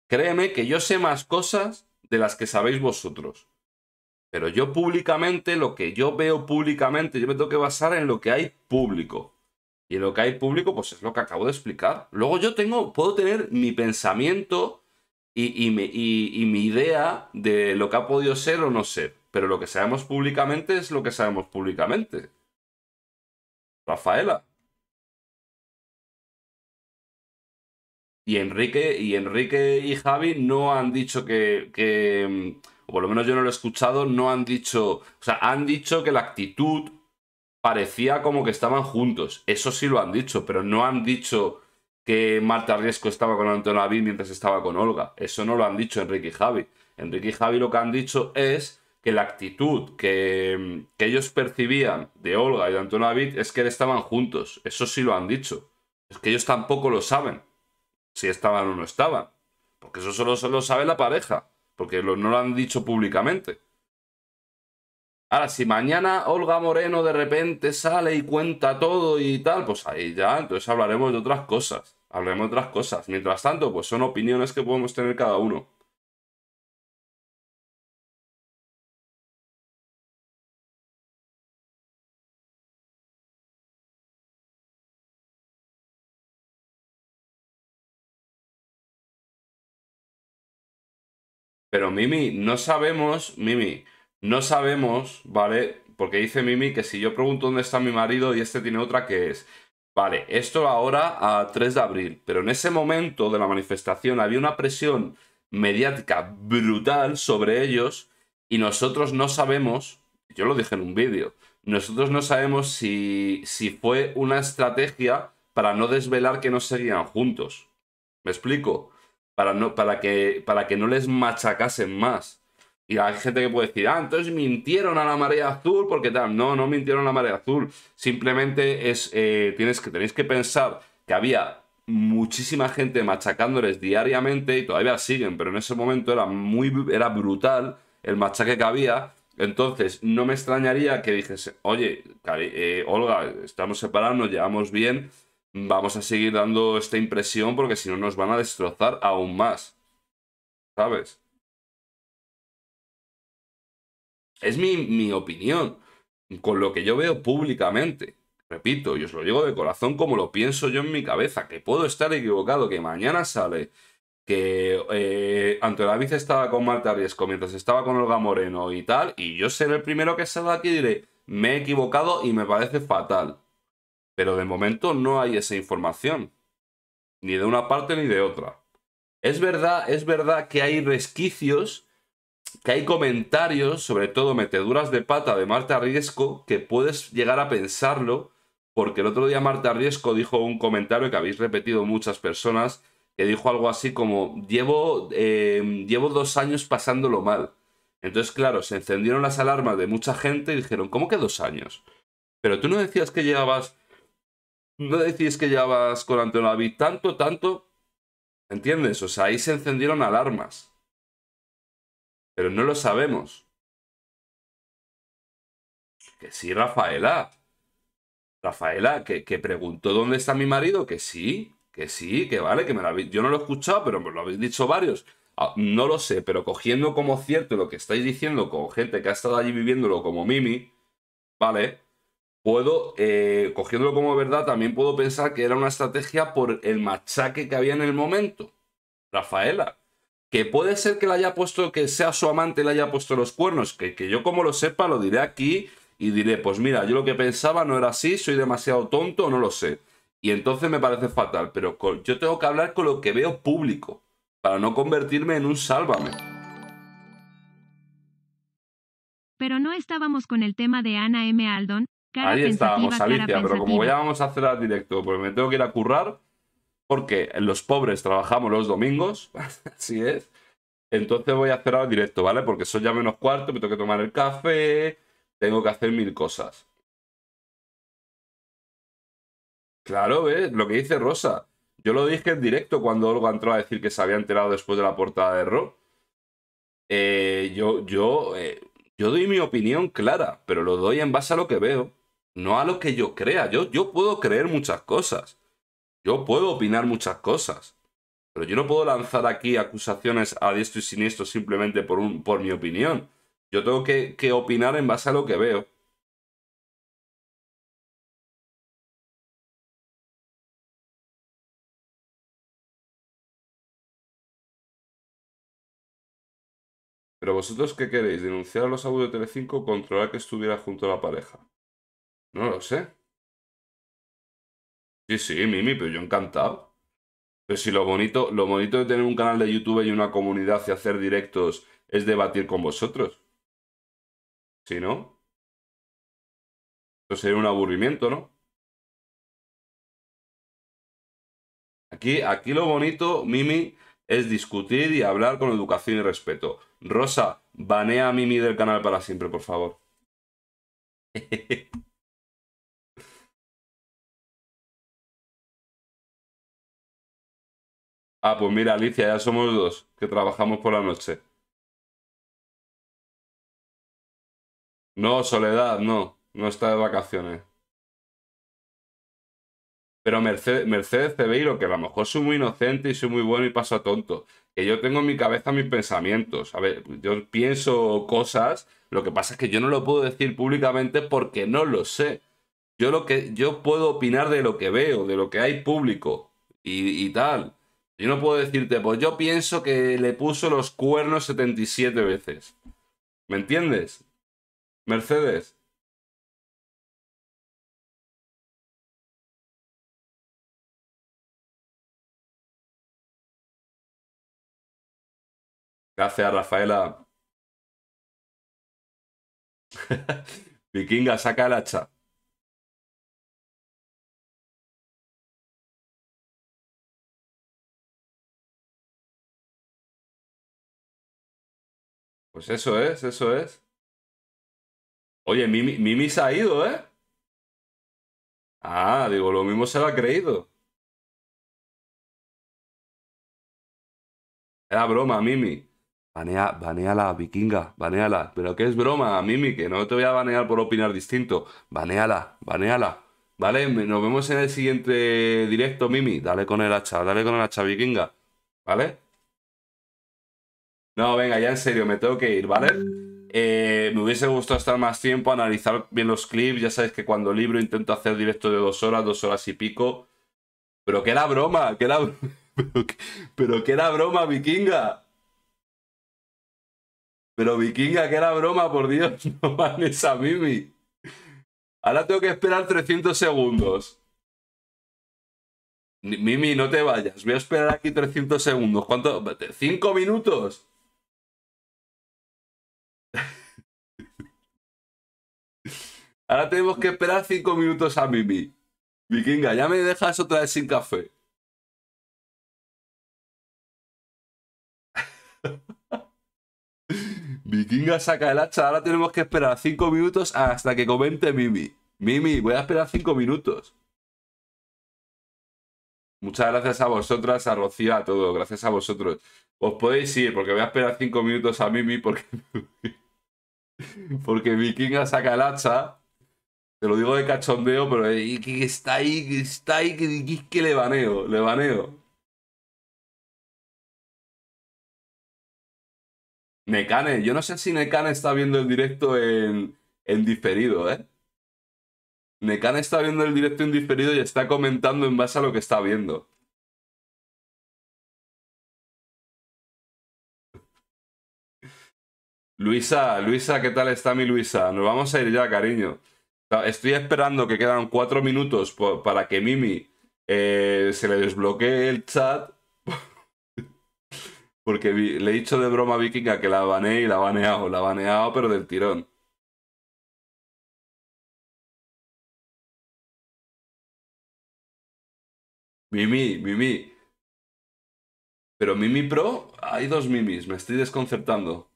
Créeme que yo sé más cosas de las que sabéis vosotros. Pero yo públicamente, lo que yo veo públicamente, yo me tengo que basar en lo que hay público. Y lo que hay público, pues es lo que acabo de explicar. Luego yo tengo, puedo tener mi pensamiento y, y, mi idea de lo que ha podido ser o no ser. Pero lo que sabemos públicamente es lo que sabemos públicamente. Rafaela. Y Enrique, y Enrique y Javi no han dicho que mm, o por lo menos yo no lo he escuchado, no han dicho, o sea, han dicho que la actitud parecía como que estaban juntos, eso sí lo han dicho, pero no han dicho que Marta Riesco estaba con Antonio mientras estaba con Olga, eso no lo han dicho Enrique y Javi. Enrique y Javi lo que han dicho es que la actitud que, ellos percibían de Olga y de Antonio es que estaban juntos, eso sí lo han dicho. Es que ellos tampoco lo saben, si estaban o no estaban, porque eso solo, solo sabe la pareja. Porque no lo han dicho públicamente. Ahora, si mañana Olga Moreno de repente sale y cuenta todo y tal, pues ahí ya, entonces hablaremos de otras cosas. Hablaremos de otras cosas. Mientras tanto, pues son opiniones que podemos tener cada uno. Pero Mimi, no sabemos, Mimi, no sabemos, ¿vale? Porque dice Mimi que si yo pregunto dónde está mi marido y este tiene otra que es. Vale, esto ahora a 3 de abril, pero en ese momento de la manifestación había una presión mediática brutal sobre ellos y nosotros no sabemos, yo lo dije en un vídeo, nosotros no sabemos si, si fue una estrategia para no desvelar que no seguían juntos. ¿Me explico? para, no, para, que, para que no les machacasen más. Y hay gente que puede decir, ah, entonces mintieron a la marea azul porque tal. No, no mintieron a la marea azul. Simplemente es, eh, tienes que, tenéis que pensar que había muchísima gente machacándoles diariamente y todavía siguen, pero en ese momento era muy era brutal el machaque que había. Entonces, no me extrañaría que dijese, oye, eh, Olga, estamos separados, nos llevamos bien, vamos a seguir dando esta impresión porque si no nos van a destrozar aún más. ¿Sabes? Es mi, opinión, con lo que yo veo públicamente. Repito, y os lo digo de corazón como lo pienso yo en mi cabeza, que puedo estar equivocado, que mañana sale que eh, Antonio estaba con Marta Riesco mientras estaba con Olga Moreno y tal, y yo seré el primero que salga aquí y diré, me he equivocado y me parece fatal. Pero de momento no hay esa información, ni de una parte ni de otra. Es verdad, es verdad que hay resquicios, que hay comentarios, sobre todo meteduras de pata de Marta Riesco, que puedes llegar a pensarlo, porque el otro día Marta Riesco dijo un comentario que habéis repetido muchas personas, que dijo algo así como, llevo, eh, llevo dos años pasándolo mal. Entonces, claro, se encendieron las alarmas de mucha gente y dijeron, ¿cómo que dos años? Pero tú no decías que llevabas Mm. no decís que ya vas con Antonio David tanto, tanto. ¿Entiendes? O sea, ahí se encendieron alarmas. Pero no lo sabemos. Que sí, Rafaela. Rafaela, que, que preguntó dónde está mi marido, que sí, que sí, que vale, que me la Yo no lo he escuchado, pero me lo habéis dicho varios. Ah, no lo sé, pero cogiendo como cierto lo que estáis diciendo con gente que ha estado allí viviéndolo como Mimi, ¿vale? puedo, eh, cogiéndolo como verdad, también puedo pensar que era una estrategia por el machaque que había en el momento. Rafaela. Que puede ser que le haya puesto, que sea su amante, le haya puesto los cuernos. Que, que yo como lo sepa, lo diré aquí y diré, pues mira, yo lo que pensaba no era así, soy demasiado tonto, no lo sé. Y entonces me parece fatal, pero yo tengo que hablar con lo que veo público, para no convertirme en un sálvame. Pero no estábamos con el tema de Ana M. Aldon, Ahí estábamos, Alicia, pero como ya vamos a hacer al directo, porque me tengo que ir a currar, porque los pobres trabajamos los domingos, así es. Entonces voy a hacer al directo, ¿vale? Porque son ya menos cuarto, me tengo que tomar el café, tengo que hacer mil cosas. Claro, ¿ves? Lo que dice Rosa. Yo lo dije en directo cuando Olga entró a decir que se había enterado después de la portada de Rock. Eh, yo, yo, eh, yo doy mi opinión clara, pero lo doy en base a lo que veo no a lo que yo crea. Yo, yo puedo creer muchas cosas. Yo puedo opinar muchas cosas. Pero yo no puedo lanzar aquí acusaciones a diestro y siniestro simplemente por, mi opinión. Yo tengo que, opinar en base a lo que veo. Pero vosotros qué queréis, denunciar a los Audios de Telecinco o controlar que estuviera junto a la pareja. No lo sé. Sí, sí, Mimi, pero yo encantado. Pero si lo bonito, lo bonito de tener un canal de YouTube y una comunidad y hacer directos es debatir con vosotros. Si no, Eso sería un aburrimiento, ¿no? Aquí, aquí lo bonito, Mimi, es discutir y hablar con educación y respeto. Rosa, banea a Mimi del canal para siempre, por favor. Ah, pues mira, Alicia, ya somos dos que trabajamos por la noche. No, Soledad, no. No está de vacaciones. Pero Mercedes, Mercedes que a lo mejor soy muy inocente y soy muy bueno y paso tonto. Que yo tengo en mi cabeza mis pensamientos. A ver, yo pienso cosas. Lo que pasa es que yo no lo puedo decir públicamente porque no lo sé. Yo lo que yo puedo opinar de lo que veo, de lo que hay público y tal. Yo no puedo decirte, pues yo pienso que le puso los cuernos 77 veces. ¿Me entiendes? Mercedes. Gracias, Rafaela. Vikinga, saca el hacha. Pues eso es, eso es. Oye, Mimi, Mimi se ha ido, ¿eh? Ah, digo, lo mismo se lo ha creído. Era broma, Mimi. Banea, baneala, vikinga, baneala. Pero que es broma, Mimi, que no te voy a banear por opinar distinto. Baneala, baneala. Vale, nos vemos en el siguiente directo, Mimi. Dale con el hacha, dale con el hacha, vikinga. ¿Vale? No, venga, ya en serio, me tengo que ir, ¿vale? Eh, me hubiese gustado estar más tiempo, analizar bien los clips. Ya sabéis que cuando libro intento hacer directo de dos horas, dos horas y pico. Pero qué la broma, qué la Pero qué la broma, vikinga. Pero vikinga, qué la broma, por Dios, no manes a Mimi. Ahora tengo que esperar 300 segundos. Mimi, no te vayas. Voy a esperar aquí 300 segundos. ¿Cuánto? ¿Cinco minutos? Ahora tenemos que esperar 5 minutos a Mimi. Vikinga, ya me dejas otra vez sin café. Vikinga saca el hacha. Ahora tenemos que esperar 5 minutos hasta que comente Mimi. Mimi, voy a esperar 5 minutos. Muchas gracias a vosotras, a Rocío, a todo. Gracias a vosotros. Os podéis ir porque voy a esperar 5 minutos a Mimi porque... porque Vikinga saca el hacha. Te lo digo de cachondeo, pero eh, está ahí, que está ahí, que, le baneo, le baneo. Necane, yo no sé si Necane está viendo el directo en, en diferido, ¿eh? Necane está viendo el directo en diferido y está comentando en base a lo que está viendo. Luisa, Luisa, ¿qué tal está mi Luisa? Nos vamos a ir ya, cariño. Estoy esperando que quedan cuatro minutos para que Mimi eh, se le desbloquee el chat. Porque le he dicho de broma a Vikinga que la baneé y la baneado. La baneado, pero del tirón. Mimi, Mimi. Pero Mimi Pro, hay dos Mimis, me estoy desconcertando.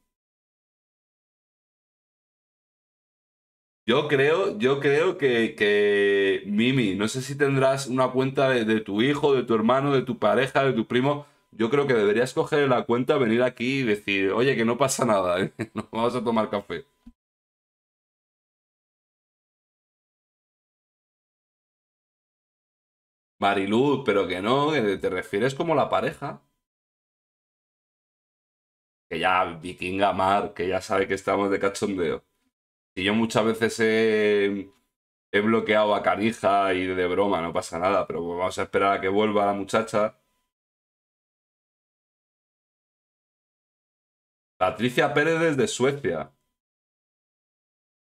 Yo creo, yo creo que, Mimi, no sé si tendrás una cuenta de, tu hijo, de tu hermano, de tu pareja, de tu primo. Yo creo que deberías coger la cuenta, venir aquí y decir, oye, que no pasa nada, ¿eh? vamos a tomar café. Mariluz, pero que no, que te refieres como la pareja. Que ya vikinga mar, que ya sabe que estamos de cachondeo. Y yo muchas veces he, bloqueado a Carija y de broma, no pasa nada, pero vamos a esperar a que vuelva la muchacha. Patricia Pérez desde Suecia.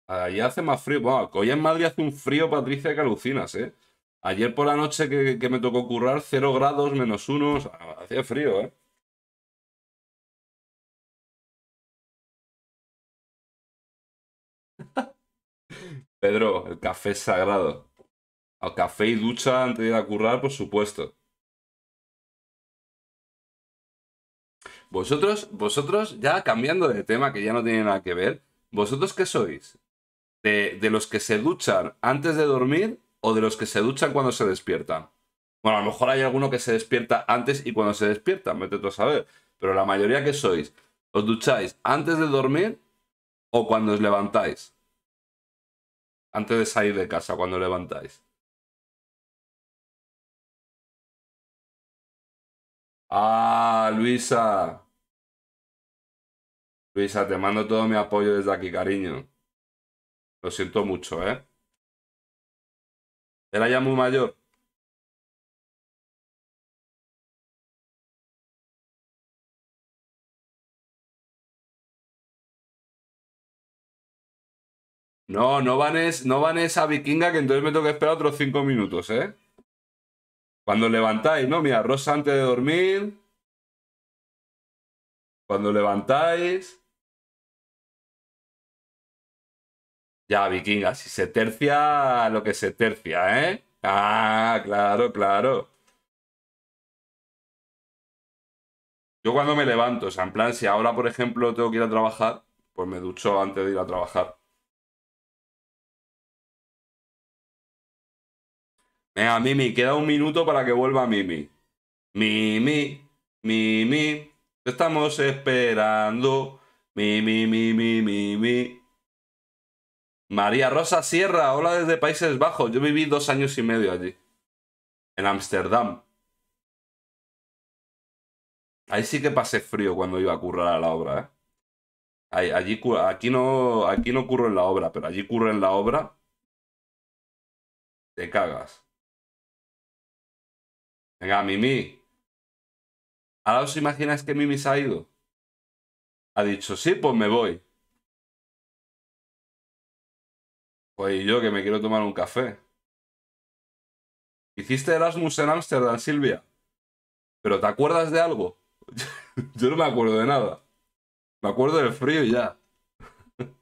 Allí hace más frío. Bueno, hoy en Madrid hace un frío, Patricia, que alucinas, ¿eh? Ayer por la noche que, me tocó currar, 0 grados menos unos. Ah, hacía frío, ¿eh? Pedro, el café sagrado. Al café y ducha antes de ir a currar, por supuesto. Vosotros, vosotros, ya cambiando de tema, que ya no tiene nada que ver, ¿vosotros qué sois? ¿De, los que se duchan antes de dormir o de los que se duchan cuando se despiertan? Bueno, a lo mejor hay alguno que se despierta antes y cuando se despierta, mete tú a saber. Pero la mayoría que sois, ¿os ducháis antes de dormir o cuando os levantáis? antes de salir de casa, cuando levantáis. Ah, Luisa. Luisa, te mando todo mi apoyo desde aquí, cariño. Lo siento mucho, ¿eh? Era ya muy mayor. No, no van, es, no van esa vikinga que entonces me tengo que esperar otros cinco minutos, ¿eh? Cuando levantáis, ¿no? Mira, rosa antes de dormir. Cuando levantáis. Ya, vikinga, si se tercia lo que se tercia, ¿eh? Ah, claro, claro. Yo cuando me levanto, o sea, en plan, si ahora, por ejemplo, tengo que ir a trabajar, pues me ducho antes de ir a trabajar. Venga, Mimi, queda un minuto para que vuelva Mimi. Mimi, Mimi, te estamos esperando. Mimi, Mimi, Mimi. María Rosa Sierra, hola desde Países Bajos. Yo viví dos años y medio allí. En Ámsterdam. Ahí sí que pasé frío cuando iba a currar a la obra, ¿eh? Ahí, aquí, no, aquí no curro en la obra, pero allí curro en la obra. Te cagas. Venga, Mimi. Ahora os imagináis que Mimi se ha ido. Ha dicho, sí, pues me voy. Pues yo que me quiero tomar un café. Hiciste Erasmus en Ámsterdam, Silvia. Pero ¿te acuerdas de algo? yo no me acuerdo de nada. Me acuerdo del frío y ya.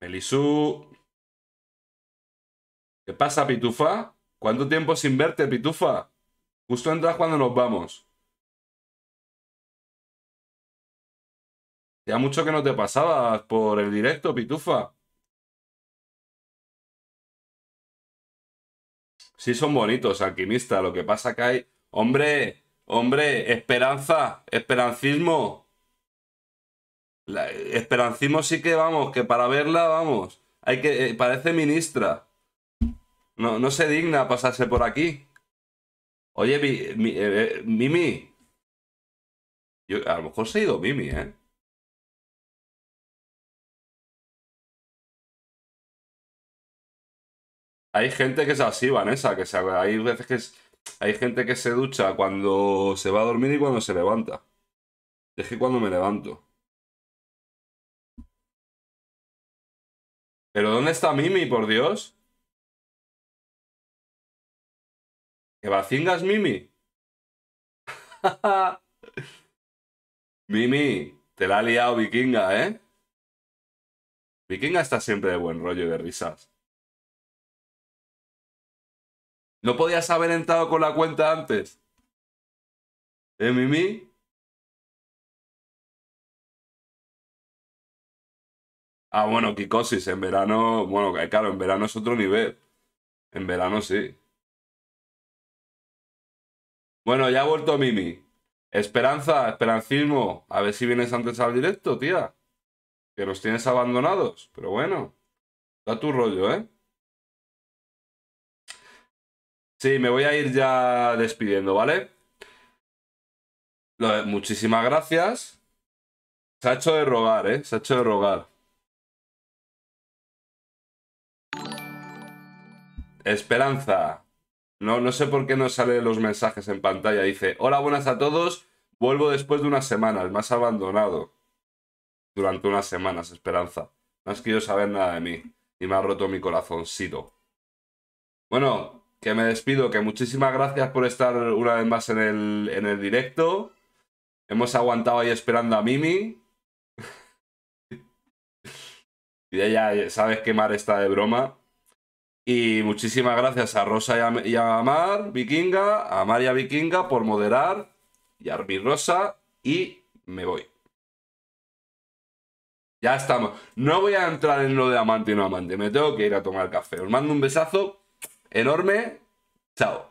Melisú. ¿Qué pasa, Pitufa? ¿Cuánto tiempo sin verte, Pitufa? Justo entras cuando nos vamos. Ya mucho que no te pasabas por el directo, Pitufa. Sí son bonitos, alquimista. Lo que pasa que hay... Hombre, hombre, esperanza, esperancismo. esperancismo sí que vamos, que para verla vamos. Hay que... Eh, parece ministra. No, se digna pasarse por aquí. Oye, eh, eh, Mimi. a lo mejor se ha ido Mimi, ¿eh? Hay gente que es así, Vanessa, que se, hay veces que hay gente que se ducha cuando se va a dormir y cuando se levanta. Es que cuando me levanto. ¿Pero dónde está Mimi, por Dios? ¿Que Mimi? Mimi, te la ha liado Vikinga, ¿eh? Vikinga está siempre de buen rollo y de risas. No podías haber entrado con la cuenta antes. ¿Eh, Mimi? Ah, bueno, Kikosis, en verano. Bueno, eh, claro, en verano es otro nivel. En verano sí. Bueno, ya ha vuelto Mimi. Esperanza, esperancismo. A ver si vienes antes al directo, tía. Que los tienes abandonados. Pero bueno. Da tu rollo, ¿eh? Sí, me voy a ir ya despidiendo, ¿vale? Muchísimas gracias. Se ha hecho de rogar, ¿eh? Se ha hecho de rogar. Esperanza. No, sé por qué no sale los mensajes en pantalla. Dice, hola, buenas a todos. Vuelvo después de unas semanas. más abandonado. Durante unas semanas, Esperanza. No has querido saber nada de mí. Y me ha roto mi corazoncito. Bueno, que me despido. Que muchísimas gracias por estar una vez más en el, en el directo. Hemos aguantado ahí esperando a Mimi. y ella sabes que Mar está de broma. Y muchísimas gracias a Rosa y a, Mar, Vikinga, a María Vikinga por moderar, y a Arby Rosa, y me voy. Ya estamos. No voy a entrar en lo de amante y no amante. Me tengo que ir a tomar café. Os mando un besazo enorme. Chao.